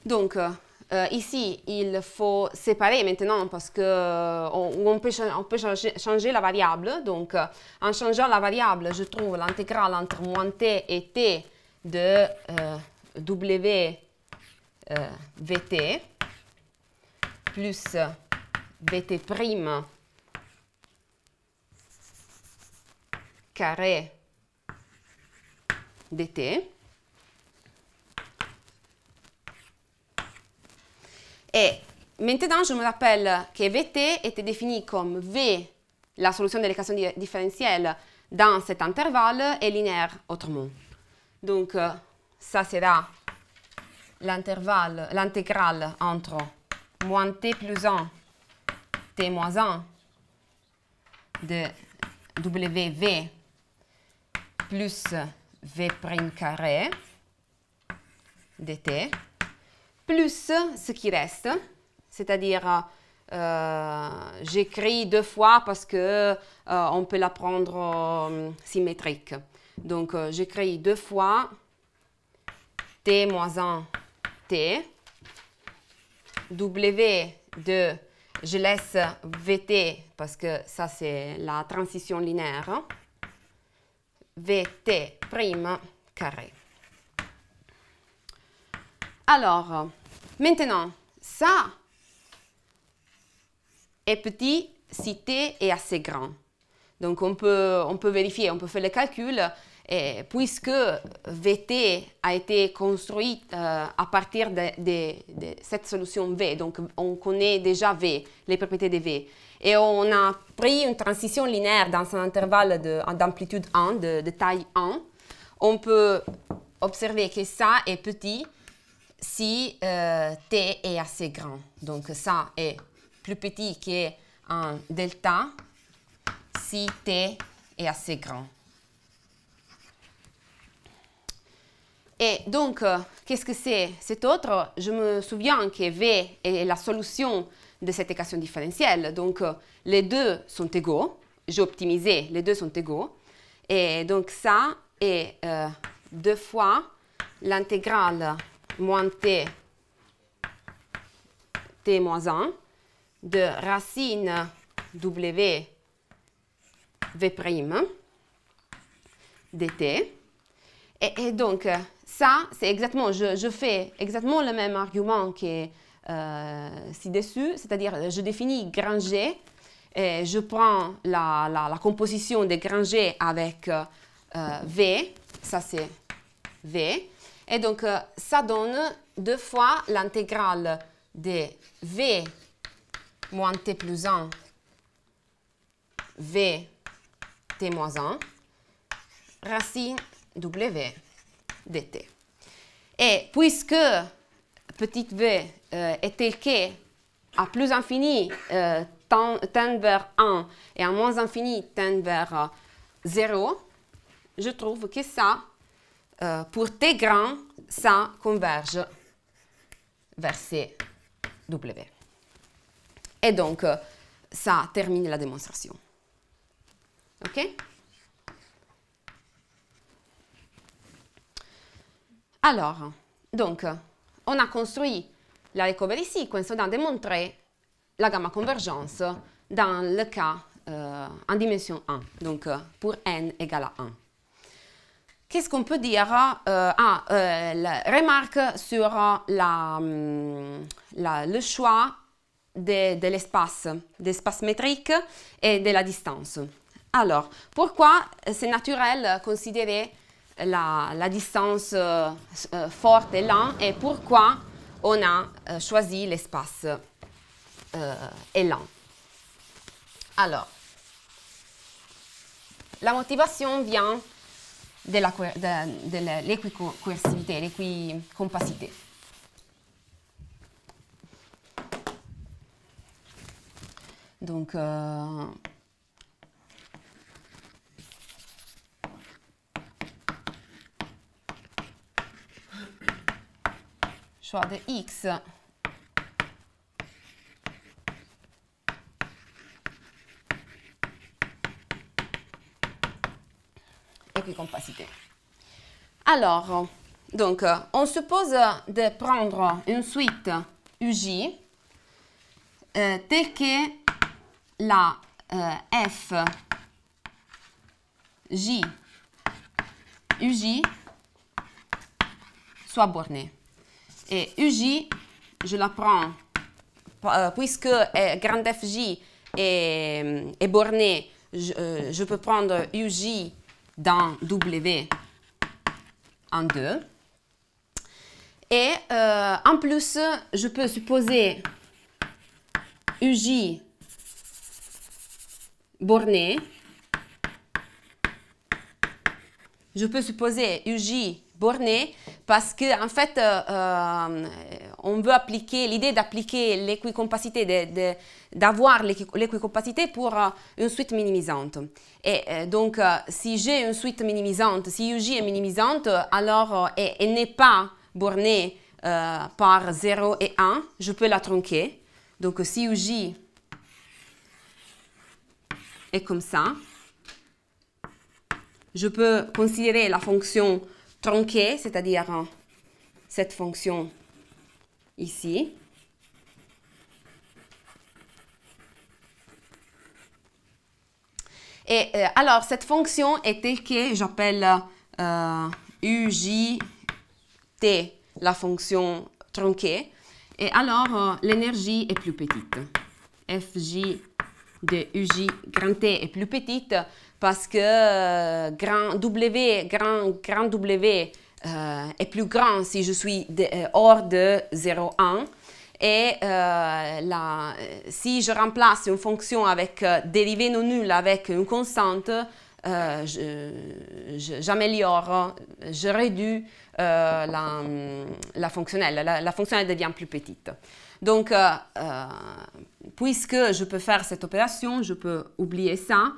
Donc, euh, euh, ici, il faut séparer maintenant parce qu'on euh, on peut, changer, la variable. Donc, en changeant la variable, je trouve l'intégrale entre moins t et t de w vt plus vt prime carré d'été. Et maintenant, je me rappelle que Vt était défini comme V, la solution de l'équation différentielle dans cet intervalle, est linéaire autrement. Donc, euh, ça sera l'intervalle, l'intégrale entre moins t plus 1, t moins 1 de wv plus V' carré t, plus ce qui reste, c'est-à-dire euh, j'écris deux fois parce que euh, on peut la prendre euh, symétrique. Donc j'écris deux fois t moins 1 t w de je laisse vt parce que ça c'est la transition linéaire. VT carré. Alors, maintenant, ça est petit si T est assez grand. Donc on peut, on peut vérifier, on peut faire le calcul. Et puisque VT a été construit euh, à partir de, de, cette solution V, donc on connaît déjà V, les propriétés de V. Et on a pris une transition linéaire dans un intervalle d'amplitude 1, de, taille 1. On peut observer que ça est petit si euh, t est assez grand. Donc ça est plus petit qu'un delta si t est assez grand. Et donc, euh, qu'est-ce que c'est cet autre Je me souviens que V est la solution de cette équation différentielle. Donc, euh, les deux sont égaux. J'ai optimisé, les deux sont égaux. Et donc, ça est euh, deux fois l'intégrale moins t, t moins 1, de racine w v prime dt. Et, donc, ça, c'est exactement, je, je, fais exactement le même argument que euh, ci-dessus, c'est-à-dire je définis grand G, et je prends la, composition de grand G avec euh, euh, V, ça c'est V, et donc ça donne deux fois l'intégrale de V moins T plus 1, V T moins 1, racine W dt. Et puisque petite v et est tel que à plus infini euh, tend, vers 1 et à moins infini tend vers 0, euh, je trouve que ça, euh, pour t grand, ça converge vers C W. Et donc, ça termine la démonstration. OK Alors, donc, on a construit la recovery sequence dans démontrer la gamma convergence dans le cas euh, en dimension 1, donc euh, pour n égale à 1. Qu'est-ce qu'on peut dire euh, Ah, euh, la remarque sur euh, la, mm, la, le choix de, de l'espace, d'espace métrique et de la distance. Alors, pourquoi c'est naturel considérer la, la distance euh, forte et lente et pourquoi on a euh, choisi l'espace euh, élan. Alors, la motivation vient de l'équicoercivité, l'équicompacité. Donc, euh, choix de x et Alors, donc, on suppose de prendre une suite UJ euh, que la euh, F J UJ soit bornée. Et UJ, je la prends euh, puisque grand FJ est, borné, je, euh, peux prendre UJ dans W en deux. Et euh, en plus, je peux supposer UJ borné. Je peux supposer UJ bornée parce qu'en en fait, euh, euh, on veut appliquer l'idée d'appliquer l'équicompacité, d'avoir l'équicompacité pour euh, une suite minimisante. Et donc, si j'ai une suite minimisante, si UJ est minimisante, alors elle n'est pas bornée par 0 et 1, je peux la tronquer. Donc, si UJ est comme ça, je peux considérer la fonction tronquée, c'est-à-dire hein, cette fonction ici. Et euh, alors, cette fonction est telle que j'appelle UJT, euh, la fonction tronquée. Et alors, euh, l'énergie est plus petite. FJ de UJ est plus petite parce que euh, grand W, grand, grand W euh, est plus grand si je suis euh, hors de 0,1. Et si je remplace une fonction avec dérivée non nulle avec une constante, j'améliore, je, réduis la, la, fonctionnelle. La, fonctionnelle devient plus petite. Donc, puisque je peux faire cette opération, je peux oublier ça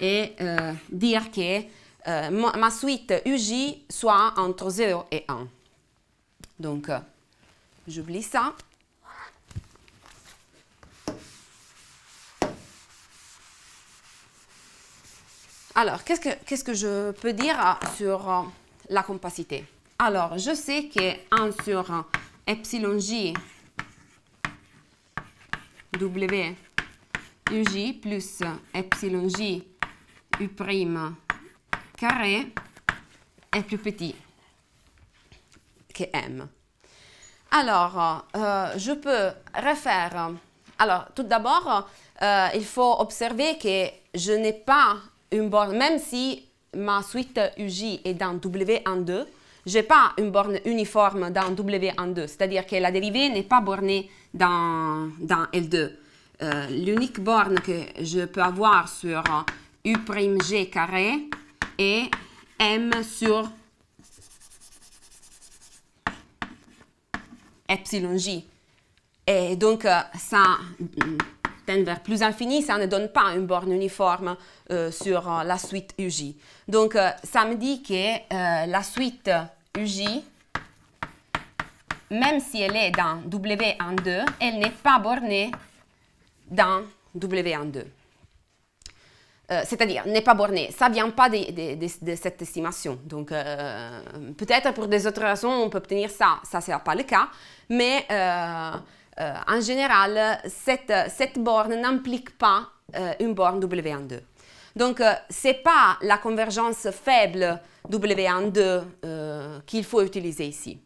et euh, dire que euh, ma suite UJ soit entre 0 et 1. Donc, euh, j'oublie ça. Alors, qu'est-ce que je peux dire sur la compacité alors, je sais que 1 sur epsilon j w uj plus epsilon j U' carré est plus petit que M. Alors, euh, je peux refaire. Alors, tout d'abord, euh, il faut observer que je n'ai pas une borne, même si ma suite UJ est dans W en 2, je n'ai pas une borne uniforme dans W en 2, c'est-à-dire que la dérivée n'est pas bornée dans, dans L2. Euh, l'unique borne que je peux avoir sur prime U'G carré et M sur epsilon J. Et donc, euh, ça tend vers plus infini, ça ne donne pas une borne uniforme euh, sur euh, la suite UJ. Donc, ça me dit que la suite UJ, même si elle est dans W en 2, elle n'est pas bornée dans W en 2. Euh, c'est-à-dire n'est pas borné. Ça ne vient pas de, cette estimation. Donc, euh, peut-être pour des autres raisons, on peut obtenir ça. Ça ne sera pas le cas. Mais euh, en général, cette, borne n'implique pas une borne W 1 2. Donc, ce n'est pas la convergence faible W 1 2 qu'il faut utiliser ici.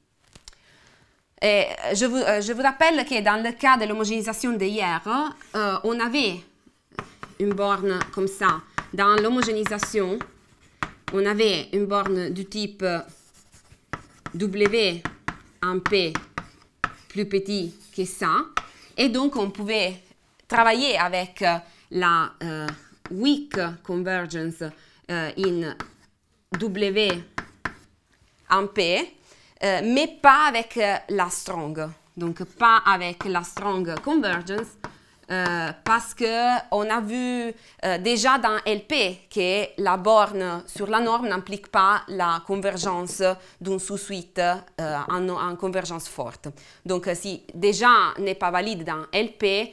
Et je, vous, je vous rappelle que dans le cas de l'homogénéisation d'hier, on avait une borne comme ça. Dans l'homogénéisation, on avait une borne du type euh, W en P plus petit que ça. Et donc, on pouvait travailler avec euh, la euh, weak convergence in W en P, mais pas avec la strong. Donc, pas avec la strong convergence, euh, parce qu'on a vu euh, déjà dans LP que la borne sur la norme n'implique pas la convergence d'une sous-suite euh, en, convergence forte. Donc si déjà n'est pas valide dans LP,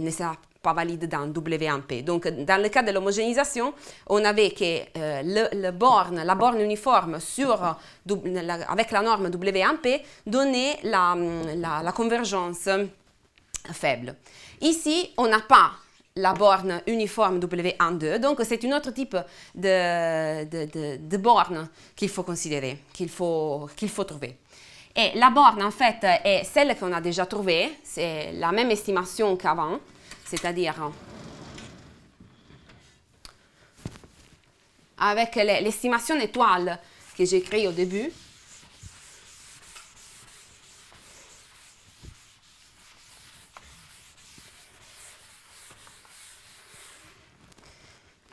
ne sera pas valide dans W1P. Donc dans le cas de l'homogénéisation, on avait que le, borne, la borne uniforme sur, avec la norme W1P donnait la convergence faible. Ici, on n'a pas la borne uniforme w 2, donc c'est un autre type de, borne qu'il faut considérer, qu'il faut, qu'il faut trouver. Et la borne, en fait, est celle qu'on a déjà trouvée, c'est la même estimation qu'avant, c'est-à-dire avec l'estimation étoile que j'ai créée au début,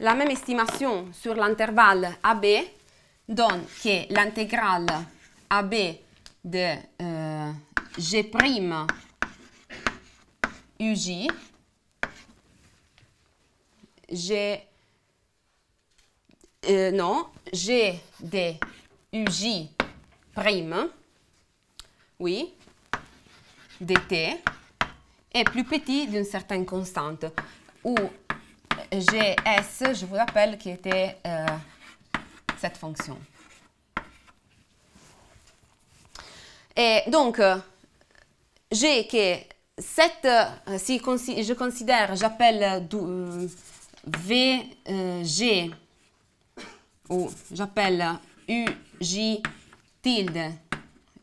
la même estimation sur l'intervalle AB, donne que l'intégrale AB de euh, G' G, euh, non, G de UJ prime, oui, dt, est plus petit d'une certaine constante, où GS, je vous rappelle, qui était euh, cette fonction. Et donc, euh, j'ai que cette, euh, si je considère, j'appelle VG, ou j'appelle UJ tilde,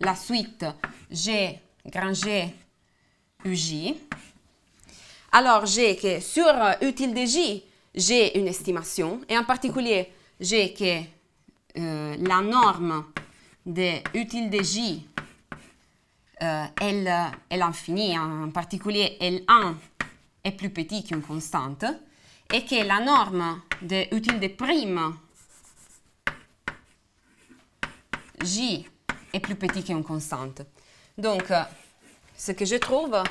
la suite G, grand G, UJ, alors, j'ai que sur euh, utile de J, j'ai une estimation et en particulier, j'ai que euh, la norme de utile de J euh, elle est hein. en particulier L1 est plus petit qu'une constante, et que la norme de utile de prime J est plus petit qu'une constante. Donc, ce que je trouve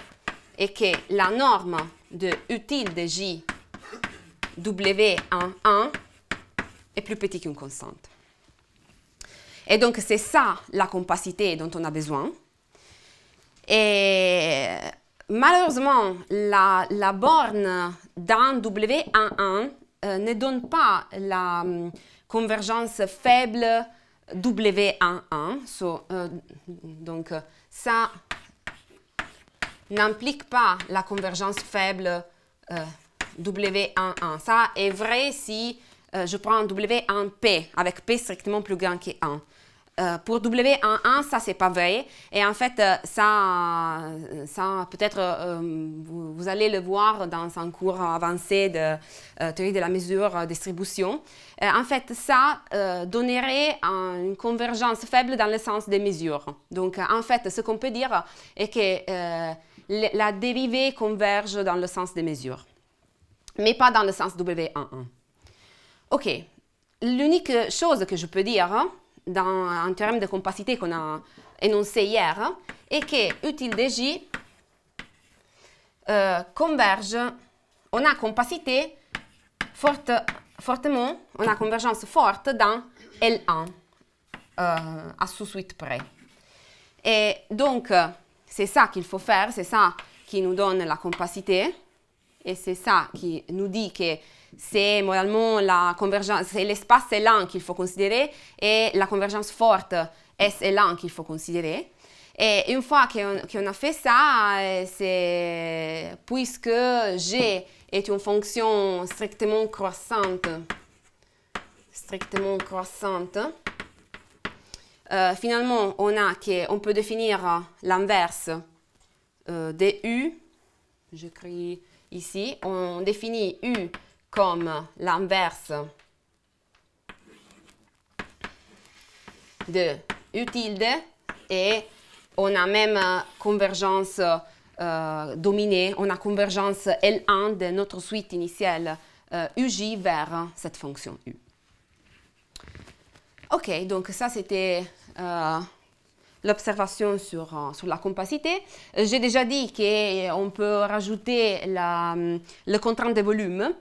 est que la norme de utile de J W 11 est plus petit qu'une constante. Et donc c'est ça la compacité dont on a besoin. Et malheureusement, la, borne dans W11 euh, ne donne pas la hum, convergence faible W11. Euh, donc ça, n'implique pas la convergence faible euh, w W11. Ça est vrai si euh, je prends W1P, avec P strictement plus grand que 1. Euh, pour w 1 ça, c'est pas vrai. Et en fait, ça, ça peut-être, vous, allez le voir dans un cours avancé de théorie de la mesure distribution. en fait, ça donnerait une convergence faible dans le sens des mesures. Donc, en fait, ce qu'on peut dire est que la dérivée converge dans le sens des mesures, mais pas dans le sens W11. OK, l'unique chose que je peux dire hein, dans un théorème de compacité qu'on a énoncé hier hein, est que U de J euh, converge, on a compacité forte, fortement, on a convergence forte dans L1 euh, à sous-suite près. Et donc, c'est ça qu'il faut faire, c'est ça qui nous donne la compacité et c'est ça qui nous dit que c'est moralement la convergence, c'est l'espace élan qu'il faut considérer et la convergence forte est élan qu'il faut considérer. Et une fois qu'on a fait ça, euh, c'est puisque G est une fonction strictement croissante, strictement croissante, euh, finalement, on a on peut définir euh, l'inverse euh, de U. J'écris ici. On définit U comme l'inverse de U tilde et on a même convergence dominée, on a convergence L1 de notre suite initiale UJ vers cette fonction U. OK, donc ça c'était euh, l'observation euh, sur, la compacité. Euh, j'ai déjà dit qu'on peut rajouter le contrainte de volume.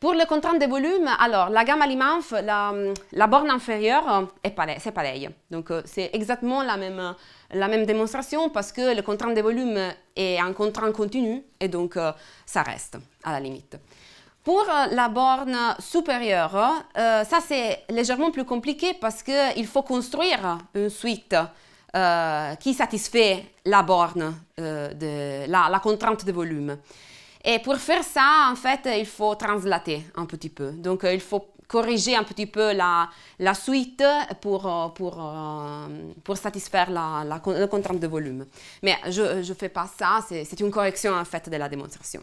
Pour le contrainte de volume, alors la gamme à la, la borne inférieure, c'est pareil, Donc c'est exactement la même, démonstration parce que le contrainte de volume est un contraint continu et donc ça reste à la limite. Pour euh, la borne supérieure, euh, ça c'est légèrement plus compliqué parce qu'il faut construire une suite euh, qui satisfait la borne, la, contrainte de volume. Et pour faire ça, en fait, il faut translater un petit peu. Donc, il faut corriger un petit peu la, suite pour, pour, pour satisfaire la, la, contrainte de volume. Mais je ne fais pas ça, c'est une correction en fait de la démonstration.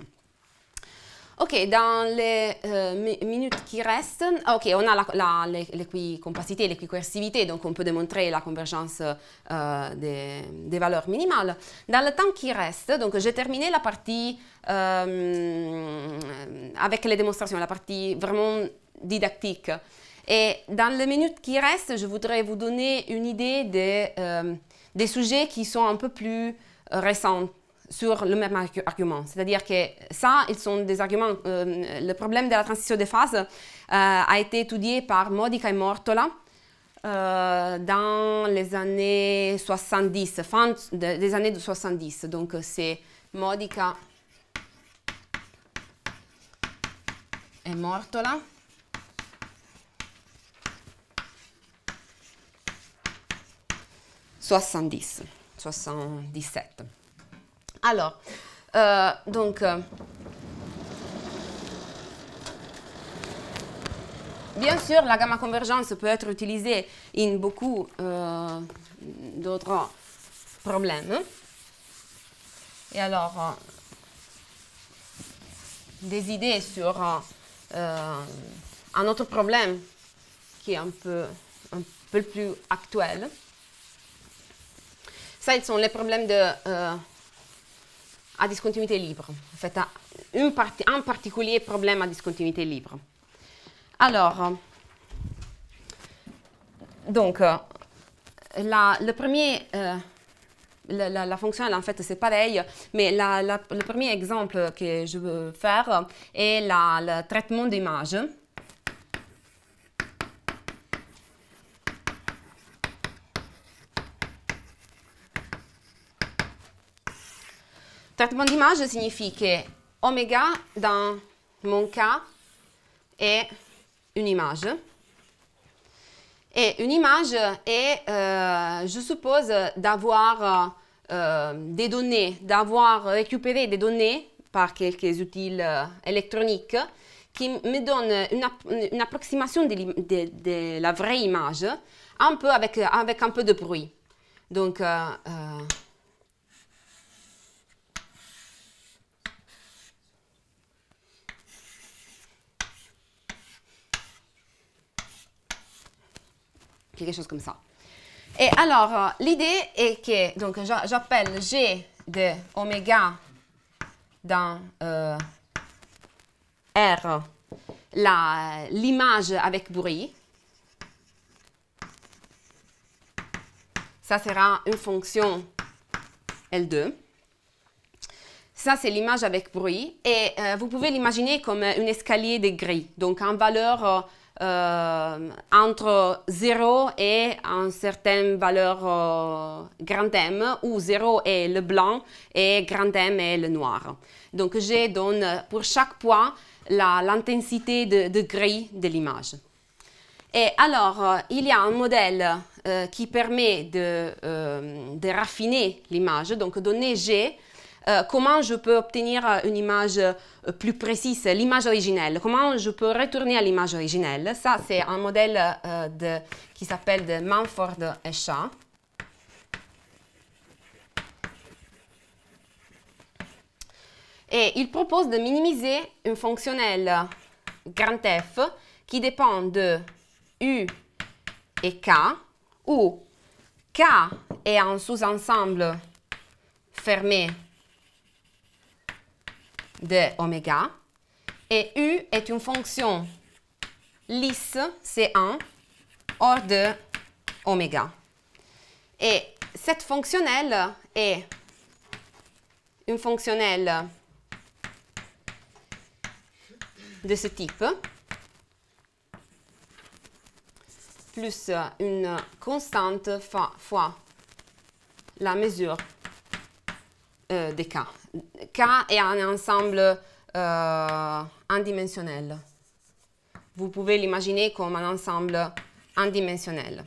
Ok, dans les euh, minutes qui restent, ok, on a la, la, les, l'équicoercivité, donc on peut démontrer la convergence euh, des, valeurs minimales. Dans le temps qui reste, donc j'ai terminé la partie euh, avec les démonstrations, la partie vraiment didactique. Et dans les minutes qui restent, je voudrais vous donner une idée des, des sujets qui sont un peu plus récents sur le même argument. C'est-à-dire que ça, ils sont des arguments. Euh, le problème de la transition de phases euh, a été étudié par Modica et Mortola euh, dans les années 70, fin des années 70. Donc c'est Modica et Mortola. « 70, 77. Alors, euh, donc, euh, bien sûr, la gamma convergence peut être utilisée in beaucoup euh, d'autres problèmes. Et alors, des idées sur un autre problème qui est un peu, un peu plus actuel. Ça, ils sont les problèmes de à discontinuité libre. En fait, un particulier, problème à discontinuité libre. Alors, euh, donc, euh, la, le premier, euh, la, la, la, fonction, en fait, c'est pareil, mais le premier exemple que je veux faire est le traitement d'image. Traitement d'image signifie que oméga, dans mon cas, est une image. Et une image est, euh, je suppose, d'avoir euh, des données, d'avoir récupéré des données par quelques outils euh, électroniques qui me donnent une, approximation de, la vraie image, un peu avec, avec un peu de bruit. Donc, quelque chose comme ça. Et alors, euh, l'idée est que, donc j'appelle G de oméga dans euh, R l'image avec bruit. Ça sera une fonction L2. Ça, c'est l'image avec bruit. Et euh, vous pouvez l'imaginer comme un escalier de gris, donc en valeur euh, entre 0 et une certaine valeur euh, grand M, où 0 est le blanc et grand M est le noir. Donc, je donne pour chaque point l'intensité de, de gris de l'image. Et alors, euh, il y a un modèle qui permet de, de raffiner l'image, donc donner G euh, comment je peux obtenir euh, une image euh, plus précise, l'image originelle, comment je peux retourner à l'image originelle. Ça, c'est un modèle qui s'appelle de Manford et Et il propose de minimiser une fonctionnelle grand F qui dépend de U et K, où K est un sous-ensemble fermé de oméga. Et U est une fonction lisse, C1, hors de oméga. Et cette fonctionnelle est une fonctionnelle de ce type, plus une constante fois, la mesure de euh, des cas. K est un ensemble euh, indimensionnel. Vous pouvez l'imaginer comme un ensemble indimensionnel.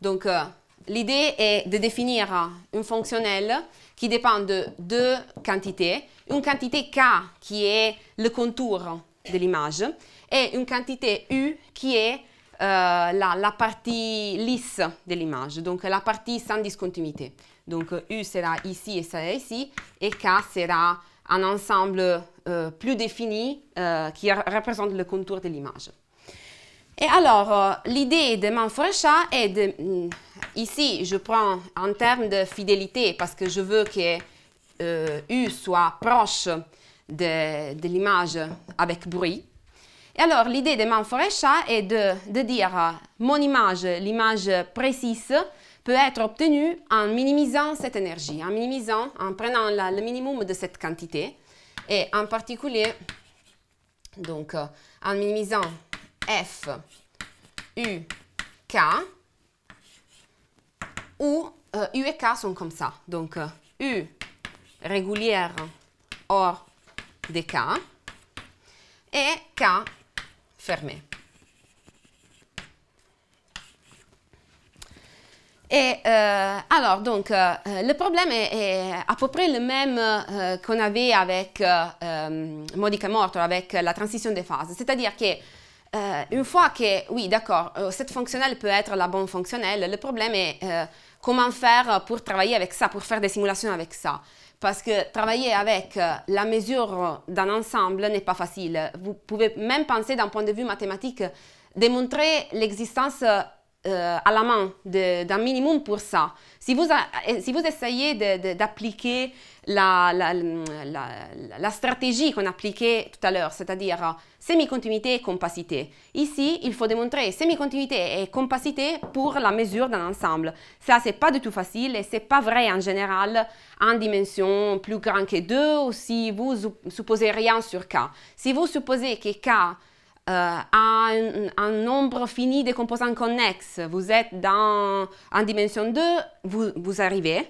Donc, euh, l'idée est de définir un fonctionnel qui dépend de deux quantités. Une quantité K qui est le contour de l'image et une quantité U qui est euh, la, la, partie lisse de l'image, donc la partie sans discontinuité. Donc euh, U sera ici et ça ici, et K sera un ensemble euh, plus défini euh, qui représente le contour de l'image. Et alors, l'idée de Manfred est de... Mm, ici, je prends en termes de fidélité parce que je veux que U soit proche de, l'image avec bruit. Et alors, l'idée de Manfred est de dire mon image, l'image précise, peut être obtenu en minimisant cette énergie, en minimisant, en prenant le minimum de cette quantité. Et en particulier, donc, euh, en minimisant F, U, K, où euh, U et K sont comme ça. Donc, euh, U régulière hors des K et K fermé. Et euh, alors, donc, euh, euh, le problème est, à peu près le même qu'on avait avec Modica Mortor, avec la transition des phases. C'est-à-dire que une fois que, oui, d'accord, cette fonctionnelle peut être la bonne fonctionnelle, le problème est comment faire pour travailler avec ça, pour faire des simulations avec ça. Parce que travailler avec la mesure d'un ensemble n'est pas facile. Vous pouvez même penser d'un point de vue mathématique, démontrer l'existence euh, à la main d'un minimum pour ça. Si vous, euh, si vous essayez d'appliquer la, la, la, stratégie qu'on appliquait tout à l'heure, c'est-à-dire euh, semi-continuité et compacité, ici, il faut démontrer semi-continuité et compacité pour la mesure d'un ensemble. Ça, c'est pas du tout facile et ce c'est pas vrai en général en dimension plus grande que 2 ou si vous supposez rien sur K. Si vous supposez que K euh, à un, nombre fini de composants connexes. Vous êtes dans, en dimension 2, vous, vous arrivez,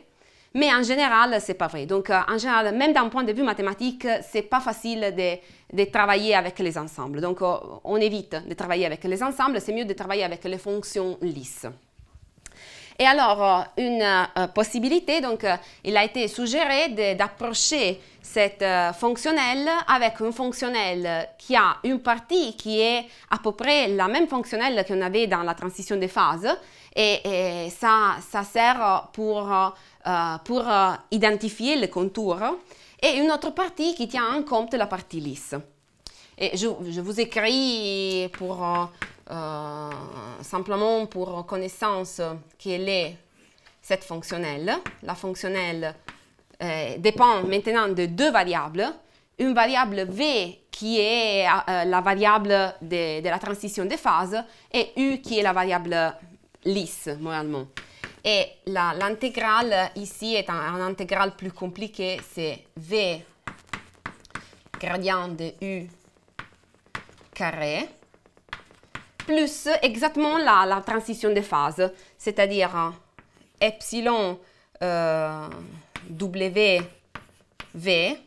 mais en général, ce c'est pas vrai. Donc, euh, en général, même d'un point de vue mathématique, n'est pas facile de, de, travailler avec les ensembles. Donc, euh, on évite de travailler avec les ensembles, c'est mieux de travailler avec les fonctions lisses. Et alors, euh, une euh, possibilité, donc, euh, il a été suggéré d'approcher cette fonctionnelle avec une fonctionnelle qui a une partie qui est à peu près la même fonctionnelle qu'on avait dans la transition des phases et, ça, ça, sert pour, pour identifier les contours et une autre partie qui tient en compte la partie lisse. Et je, vous écris pour euh, simplement pour connaissance qu'elle est cette fonctionnelle. La fonctionnelle euh, dépend maintenant de deux variables. Une variable V qui est euh, la variable de, la transition des phase et U qui est la variable lisse moralement. Et l'intégrale ici est un, intégrale plus compliqué, c'est V gradient de U carré plus exactement la, transition de phase, c'est-à-dire euh, euh, epsilon W V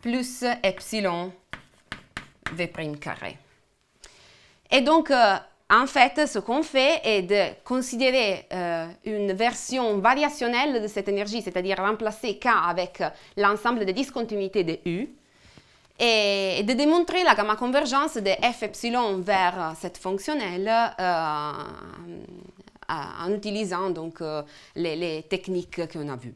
plus epsilon V prime carré. Et donc, euh, en fait, ce qu'on fait est de considérer une version variationnelle de cette énergie, c'est-à-dire remplacer K avec l'ensemble des discontinuités de U, et de démontrer la gamma convergence de f epsilon vers cette fonctionnelle euh, euh, en utilisant donc euh, les, les techniques qu'on a vues.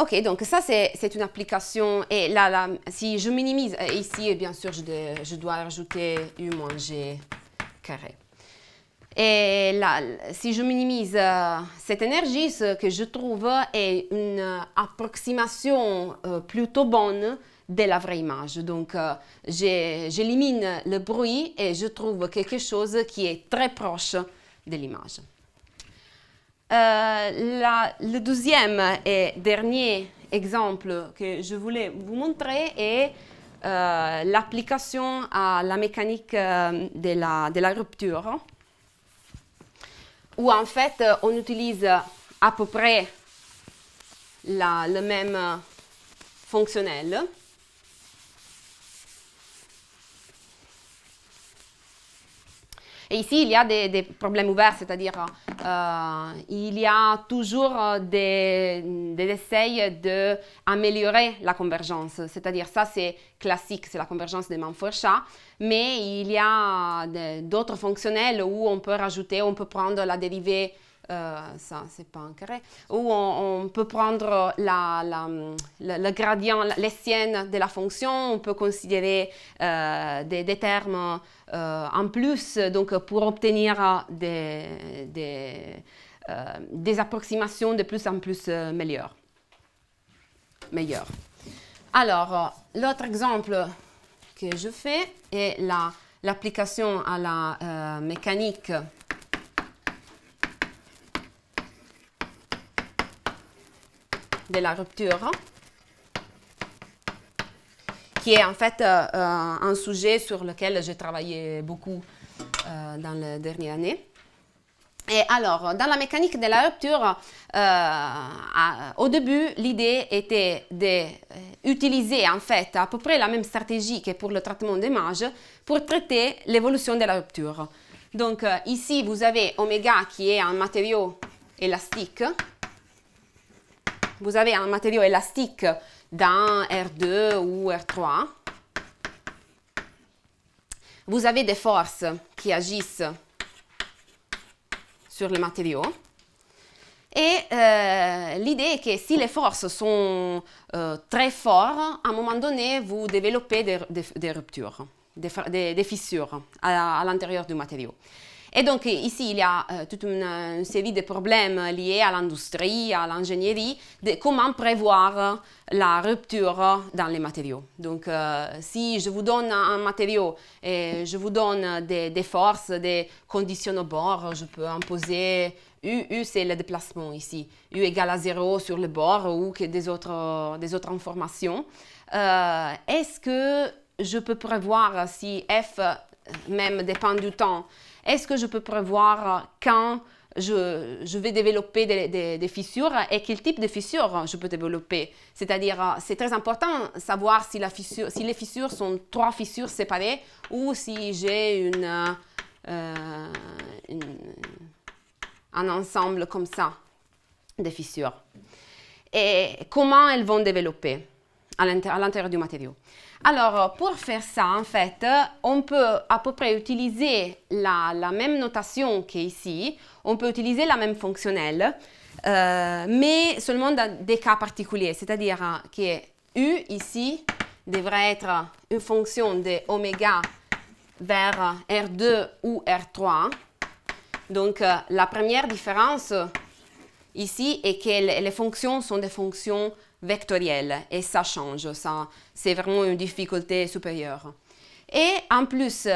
Ok, donc ça c'est une application et là, si je minimise ici, bien sûr je, dois rajouter U moins G carré. Et là, si je minimise cette énergie, ce que je trouve est une approximation plutôt bonne de la vraie image. Donc, euh, j'élimine le bruit et je trouve quelque chose qui est très proche de l'image. Euh, le deuxième et dernier exemple que je voulais vous montrer est euh, l'application à la mécanique de la, rupture, où en fait on utilise à peu près le même fonctionnel Et ici, il y a des, problèmes ouverts, c'est-à-dire euh, il y a toujours euh, des, des essais d'améliorer la convergence. C'est-à-dire ça, c'est classique, c'est la convergence de manford Mais il y a euh, d'autres fonctionnels où on peut rajouter, on peut prendre la dérivée euh, ça, c'est pas un carré. Ou on, peut prendre la, la, le gradient, les siennes de la fonction, on peut considérer euh, des, termes euh, en plus, donc pour obtenir des, des, approximations de plus en plus meilleures. Meilleur. Alors, l'autre exemple que je fais est l'application à la mécanique de la rupture, qui est en fait euh, euh, un sujet sur lequel j'ai travaillé beaucoup euh, dans les dernières années. Et alors, dans la mécanique de la rupture, au début, l'idée était d'utiliser en fait à peu près la même stratégie que pour le traitement des mages pour traiter l'évolution de la rupture. Donc ici, vous avez Omega qui est un matériau élastique vous avez un matériau élastique dans R2 ou R3. Vous avez des forces qui agissent sur le matériau. Et euh, l'idée est que si les forces sont euh, très fortes, à un moment donné, vous développez des, ruptures, des, fissures à l'intérieur du matériau. Et donc euh, ici, il y a euh, toute une, série de problèmes liés à l'industrie, à l'ingénierie, de comment prévoir la rupture dans les matériaux. Donc euh, si je vous donne un matériau et je vous donne des, forces, des conditions au bord, je peux imposer U, U c'est le déplacement ici. U égale à 0 sur le bord ou que des, autres, des autres informations. Est-ce que je peux prévoir si F, même dépend du temps, est-ce que je peux prévoir quand je, vais développer des, fissures et quel type de fissures je peux développer. C'est-à-dire, euh, c'est très important savoir si, les fissures sont trois fissures séparées ou si j'ai euh, un ensemble comme ça de fissures. Et comment elles vont développer à l'intérieur du matériau. Alors, euh, pour faire ça, en fait, euh, on peut à peu près utiliser la, même notation qu'ici, on peut utiliser la même fonctionnelle, euh, mais seulement dans des cas particuliers, c'est-à-dire hein, que U ici devrait être une fonction de oméga vers R2 ou R3. Donc, la première différence ici et que les fonctions sont des fonctions vectorielles et ça change, ça, c'est vraiment une difficulté supérieure. Et en plus,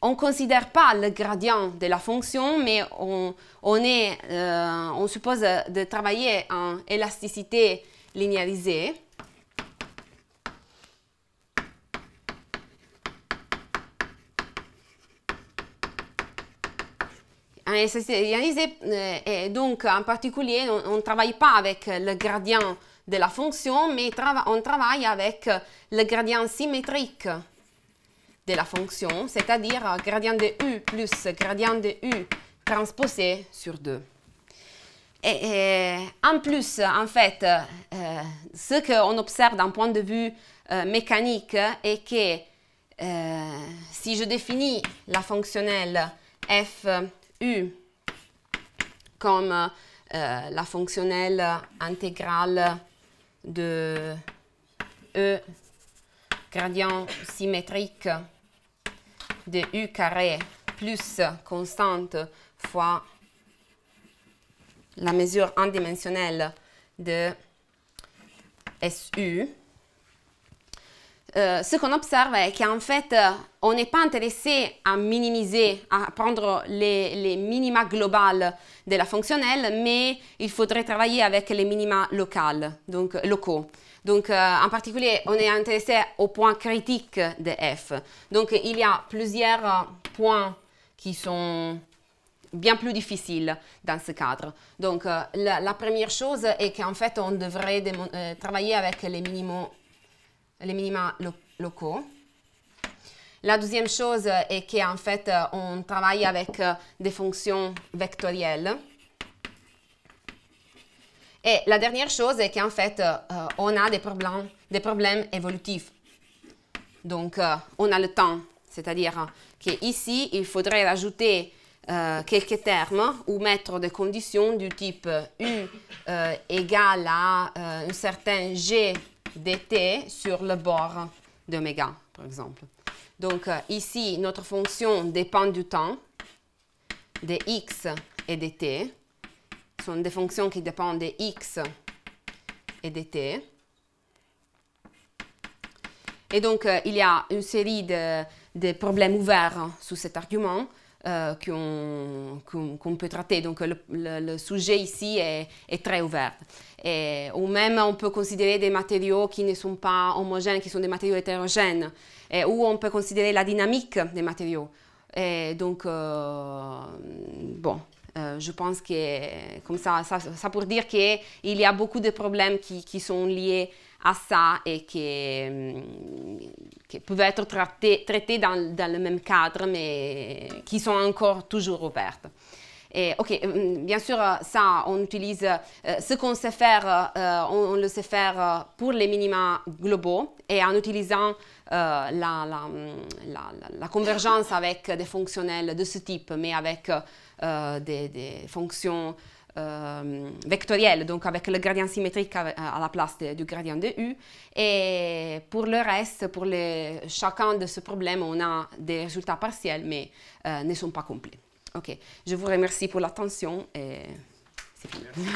on ne considère pas le gradient de la fonction, mais on, on euh, suppose de travailler en élasticité linéarisée. et eh, eh, eh, donc, en particulier, on ne travaille pas avec euh, le gradient de la fonction, mais on travaille avec euh, le gradient symétrique de la fonction, c'est-à-dire euh, gradient de U plus gradient de U transposé sur 2. Et, en plus, en fait, ce qu'on observe d'un point de vue mécanique est que si je définis la fonctionnelle f comme euh, la fonctionnelle intégrale de E gradient symétrique de U carré plus constante fois la mesure indimensionnelle de SU euh, ce qu'on observe est qu'en fait, euh, on n'est pas intéressé à minimiser, à prendre les, minima globales de la fonctionnelle, mais il faudrait travailler avec les minima locales, donc euh, locaux. Donc, en particulier, on est intéressé aux point critique de f. Donc, il y a plusieurs points qui sont bien plus difficiles dans ce cadre. Donc, la, première chose est qu'en fait, on devrait travailler avec les minima les minima locaux. La deuxième chose euh, est qu'en fait, euh, on travaille avec euh, des fonctions vectorielles. Et la dernière chose est qu'en fait, on a des problèmes, évolutifs. Donc, on a le temps. C'est-à-dire hein, qu'ici, il faudrait rajouter quelques termes ou mettre des conditions du type U égale à un certain G dt sur le bord d'oméga, par exemple. Donc euh, ici, notre fonction dépend du temps, de x et dt. Ce sont des fonctions qui dépendent de x et de t. Et donc, euh, il y a une série de problèmes ouverts sous cet argument. Euh, qu'on peut traiter. Donc le, sujet ici est, très ouvert. ou même on peut considérer des matériaux qui ne sont pas homogènes, qui sont des matériaux hétérogènes, ou on peut considérer la dynamique des matériaux. donc, euh, bon, euh, je pense que comme ça, ça, pour dire qu'il y a beaucoup de problèmes qui sont liés à ça et qui, mm, qui peuvent être traités dans, le même cadre, mais qui sont encore toujours ouvertes. Et, ok, mm, bien sûr, euh, ça, on utilise euh, ce qu'on sait faire, euh, on, le sait faire pour les minima globaux et en utilisant mm, la, convergence avec des fonctionnels de ce type, mais avec des, des, fonctions Ehm, vectorielle, donc avec le gradient symétrique à, la place du gradient de U. Et pour le reste, pour les, chacun de ce problème on a des résultats partiels, mais euh, ne sont pas complets. OK. Je vous remercie pour l'attention et c'est fini. [LAUGHS]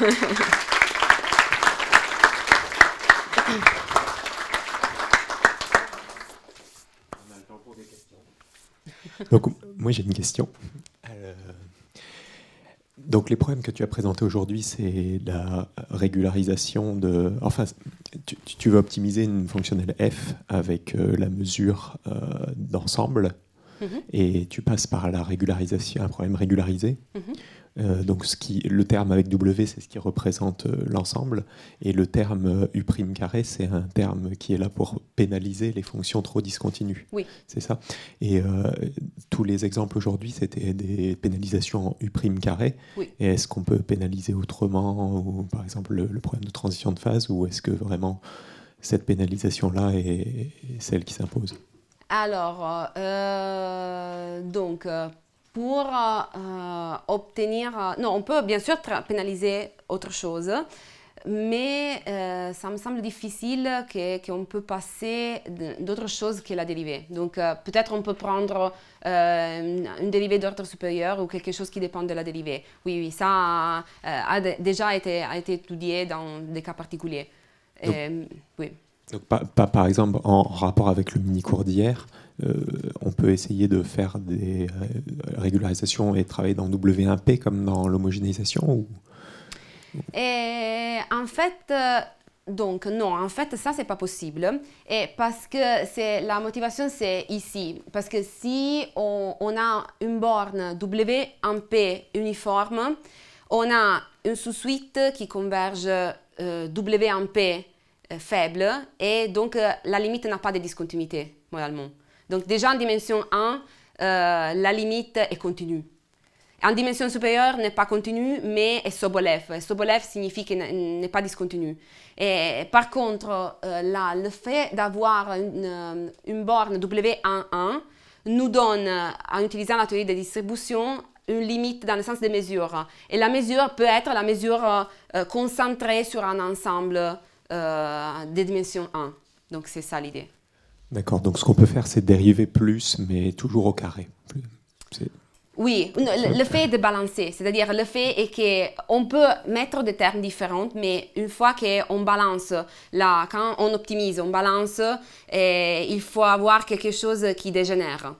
Donc, moi j'ai une question. Donc les problèmes que tu as présentés aujourd'hui, c'est la régularisation de... Enfin, tu, tu, veux optimiser une fonctionnelle f avec euh, la mesure euh, d'ensemble, mm-hmm. et tu passes par la régularisation, un problème régularisé. Mm-hmm. Euh, donc qui, le terme avec W, c'est ce qui représente euh, l'ensemble, et le terme U' euh, carré, c'est un terme qui est là pour pénaliser les fonctions trop discontinues. Oui. C'est ça. Et tous les exemples aujourd'hui, c'était des pénalisations en U' carré. Oui. Et est-ce qu'on peut pénaliser autrement, ou, par exemple le, problème de transition de phase, ou est-ce que vraiment cette pénalisation-là est, est, celle qui s'impose Alors, donc pour euh, euh, obtenir... Euh, non, on peut bien sûr pénaliser autre chose, mais ça me semble difficile qu'on peut passer d'autres choses que la dérivée. Donc peut-être on peut prendre une dérivée d'ordre supérieur ou quelque chose qui dépend de la dérivée. Oui, ça a, déjà été, a été étudié dans des cas particuliers. oui. Donc, pas, par exemple, en rapport avec le mini-cours d'hier, euh, on peut essayer de faire des euh, régularisations et travailler dans W1P comme dans l'homogénéisation ou... Et en fait, euh, donc non, en fait, ça, c'est pas possible. Et parce que la motivation, c'est ici. Parce que si on, a une borne W 1 P uniforme, on a une sous-suite qui converge W 1 P euh, faible et donc euh, la limite n'a pas de discontinuité moralement. Donc déjà en dimension 1, euh, la limite est continue. En dimension supérieure n'est pas continue, mais est sobolev. Sobolev signifie qu'elle n'est pas discontinue. Et par contre, là, le fait d'avoir une, borne W11 nous donne, en utilisant la théorie des distributions, une limite dans le sens des mesures. Et la mesure peut être la mesure concentrée sur un ensemble euh, des dimensions 1. Donc c'est ça l'idée. D'accord, donc ce qu'on peut faire, c'est dériver plus, mais toujours au carré. Oui, le, fait de balancer, c'est-à-dire le fait est qu'on peut mettre des termes différents, mais une fois qu'on balance, là, quand on optimise, on balance, et il faut avoir quelque chose qui dégénère.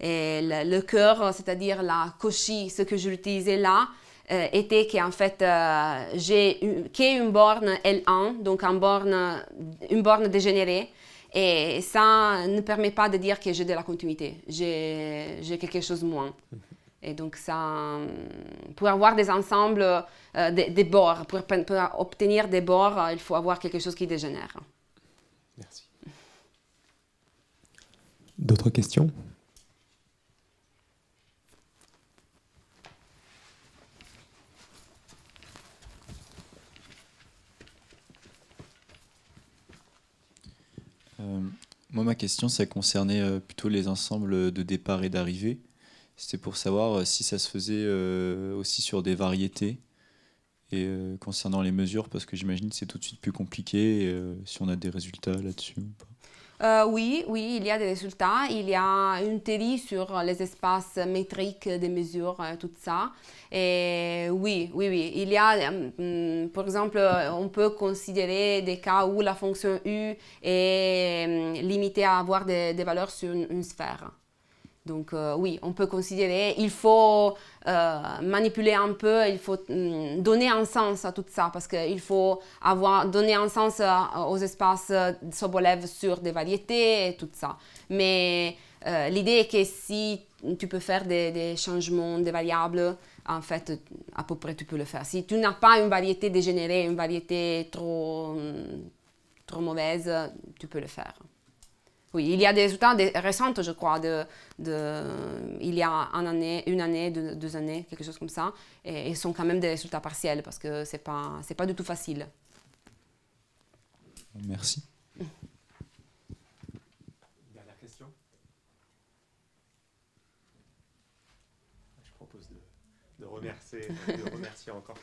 Et le, cœur, c'est-à-dire la cochie, ce que j'utilisais là, euh, était qu'en fait, euh, j'ai une borne L1, donc une borne, une borne dégénérée. Et ça ne permet pas de dire que j'ai de la continuité. J'ai quelque chose de moins. Et donc, ça, euh, pour avoir des ensembles, des, des, bords, pour, obtenir des bords, il faut avoir quelque chose qui dégénère. Merci. D'autres questions Euh, moi, ma question, ça concernait euh, plutôt les ensembles de départ et d'arrivée. C'était pour savoir euh, si ça se faisait aussi sur des variétés et concernant les mesures, parce que j'imagine que c'est tout de suite plus compliqué, si on a des résultats là-dessus ou pas. Euh, oui, oui, il y a des résultats. Il y a une théorie sur les espaces métriques des mesures, euh, tout ça. Et oui, oui, oui. Il y a, euh, mm, par exemple, on peut considérer des cas où la fonction U est limitée à avoir des, valeurs sur une sphère. Donc euh, oui, on peut considérer, eh, il faut euh, manipuler un peu, il faut mm, donner un sens à tout ça, parce qu'il faut avoir, donner un sens euh, aux espaces sobolèves sur des variétés et tout ça. Mais l'idée est que si tu peux faire des, changements, des variables, en fait, à peu près tu peux le faire. Si tu n'as pas une variété dégénérée, une variété trop mauvaise, tu peux le faire. Oui, il y a des résultats récents, je crois, de, de, il y a un année, une année, deux, années, quelque chose comme ça. Et ce sont quand même des résultats partiels parce que ce n'est pas, pas du tout facile. Merci. Dernière question Je propose de, de remercier, de remercier encore.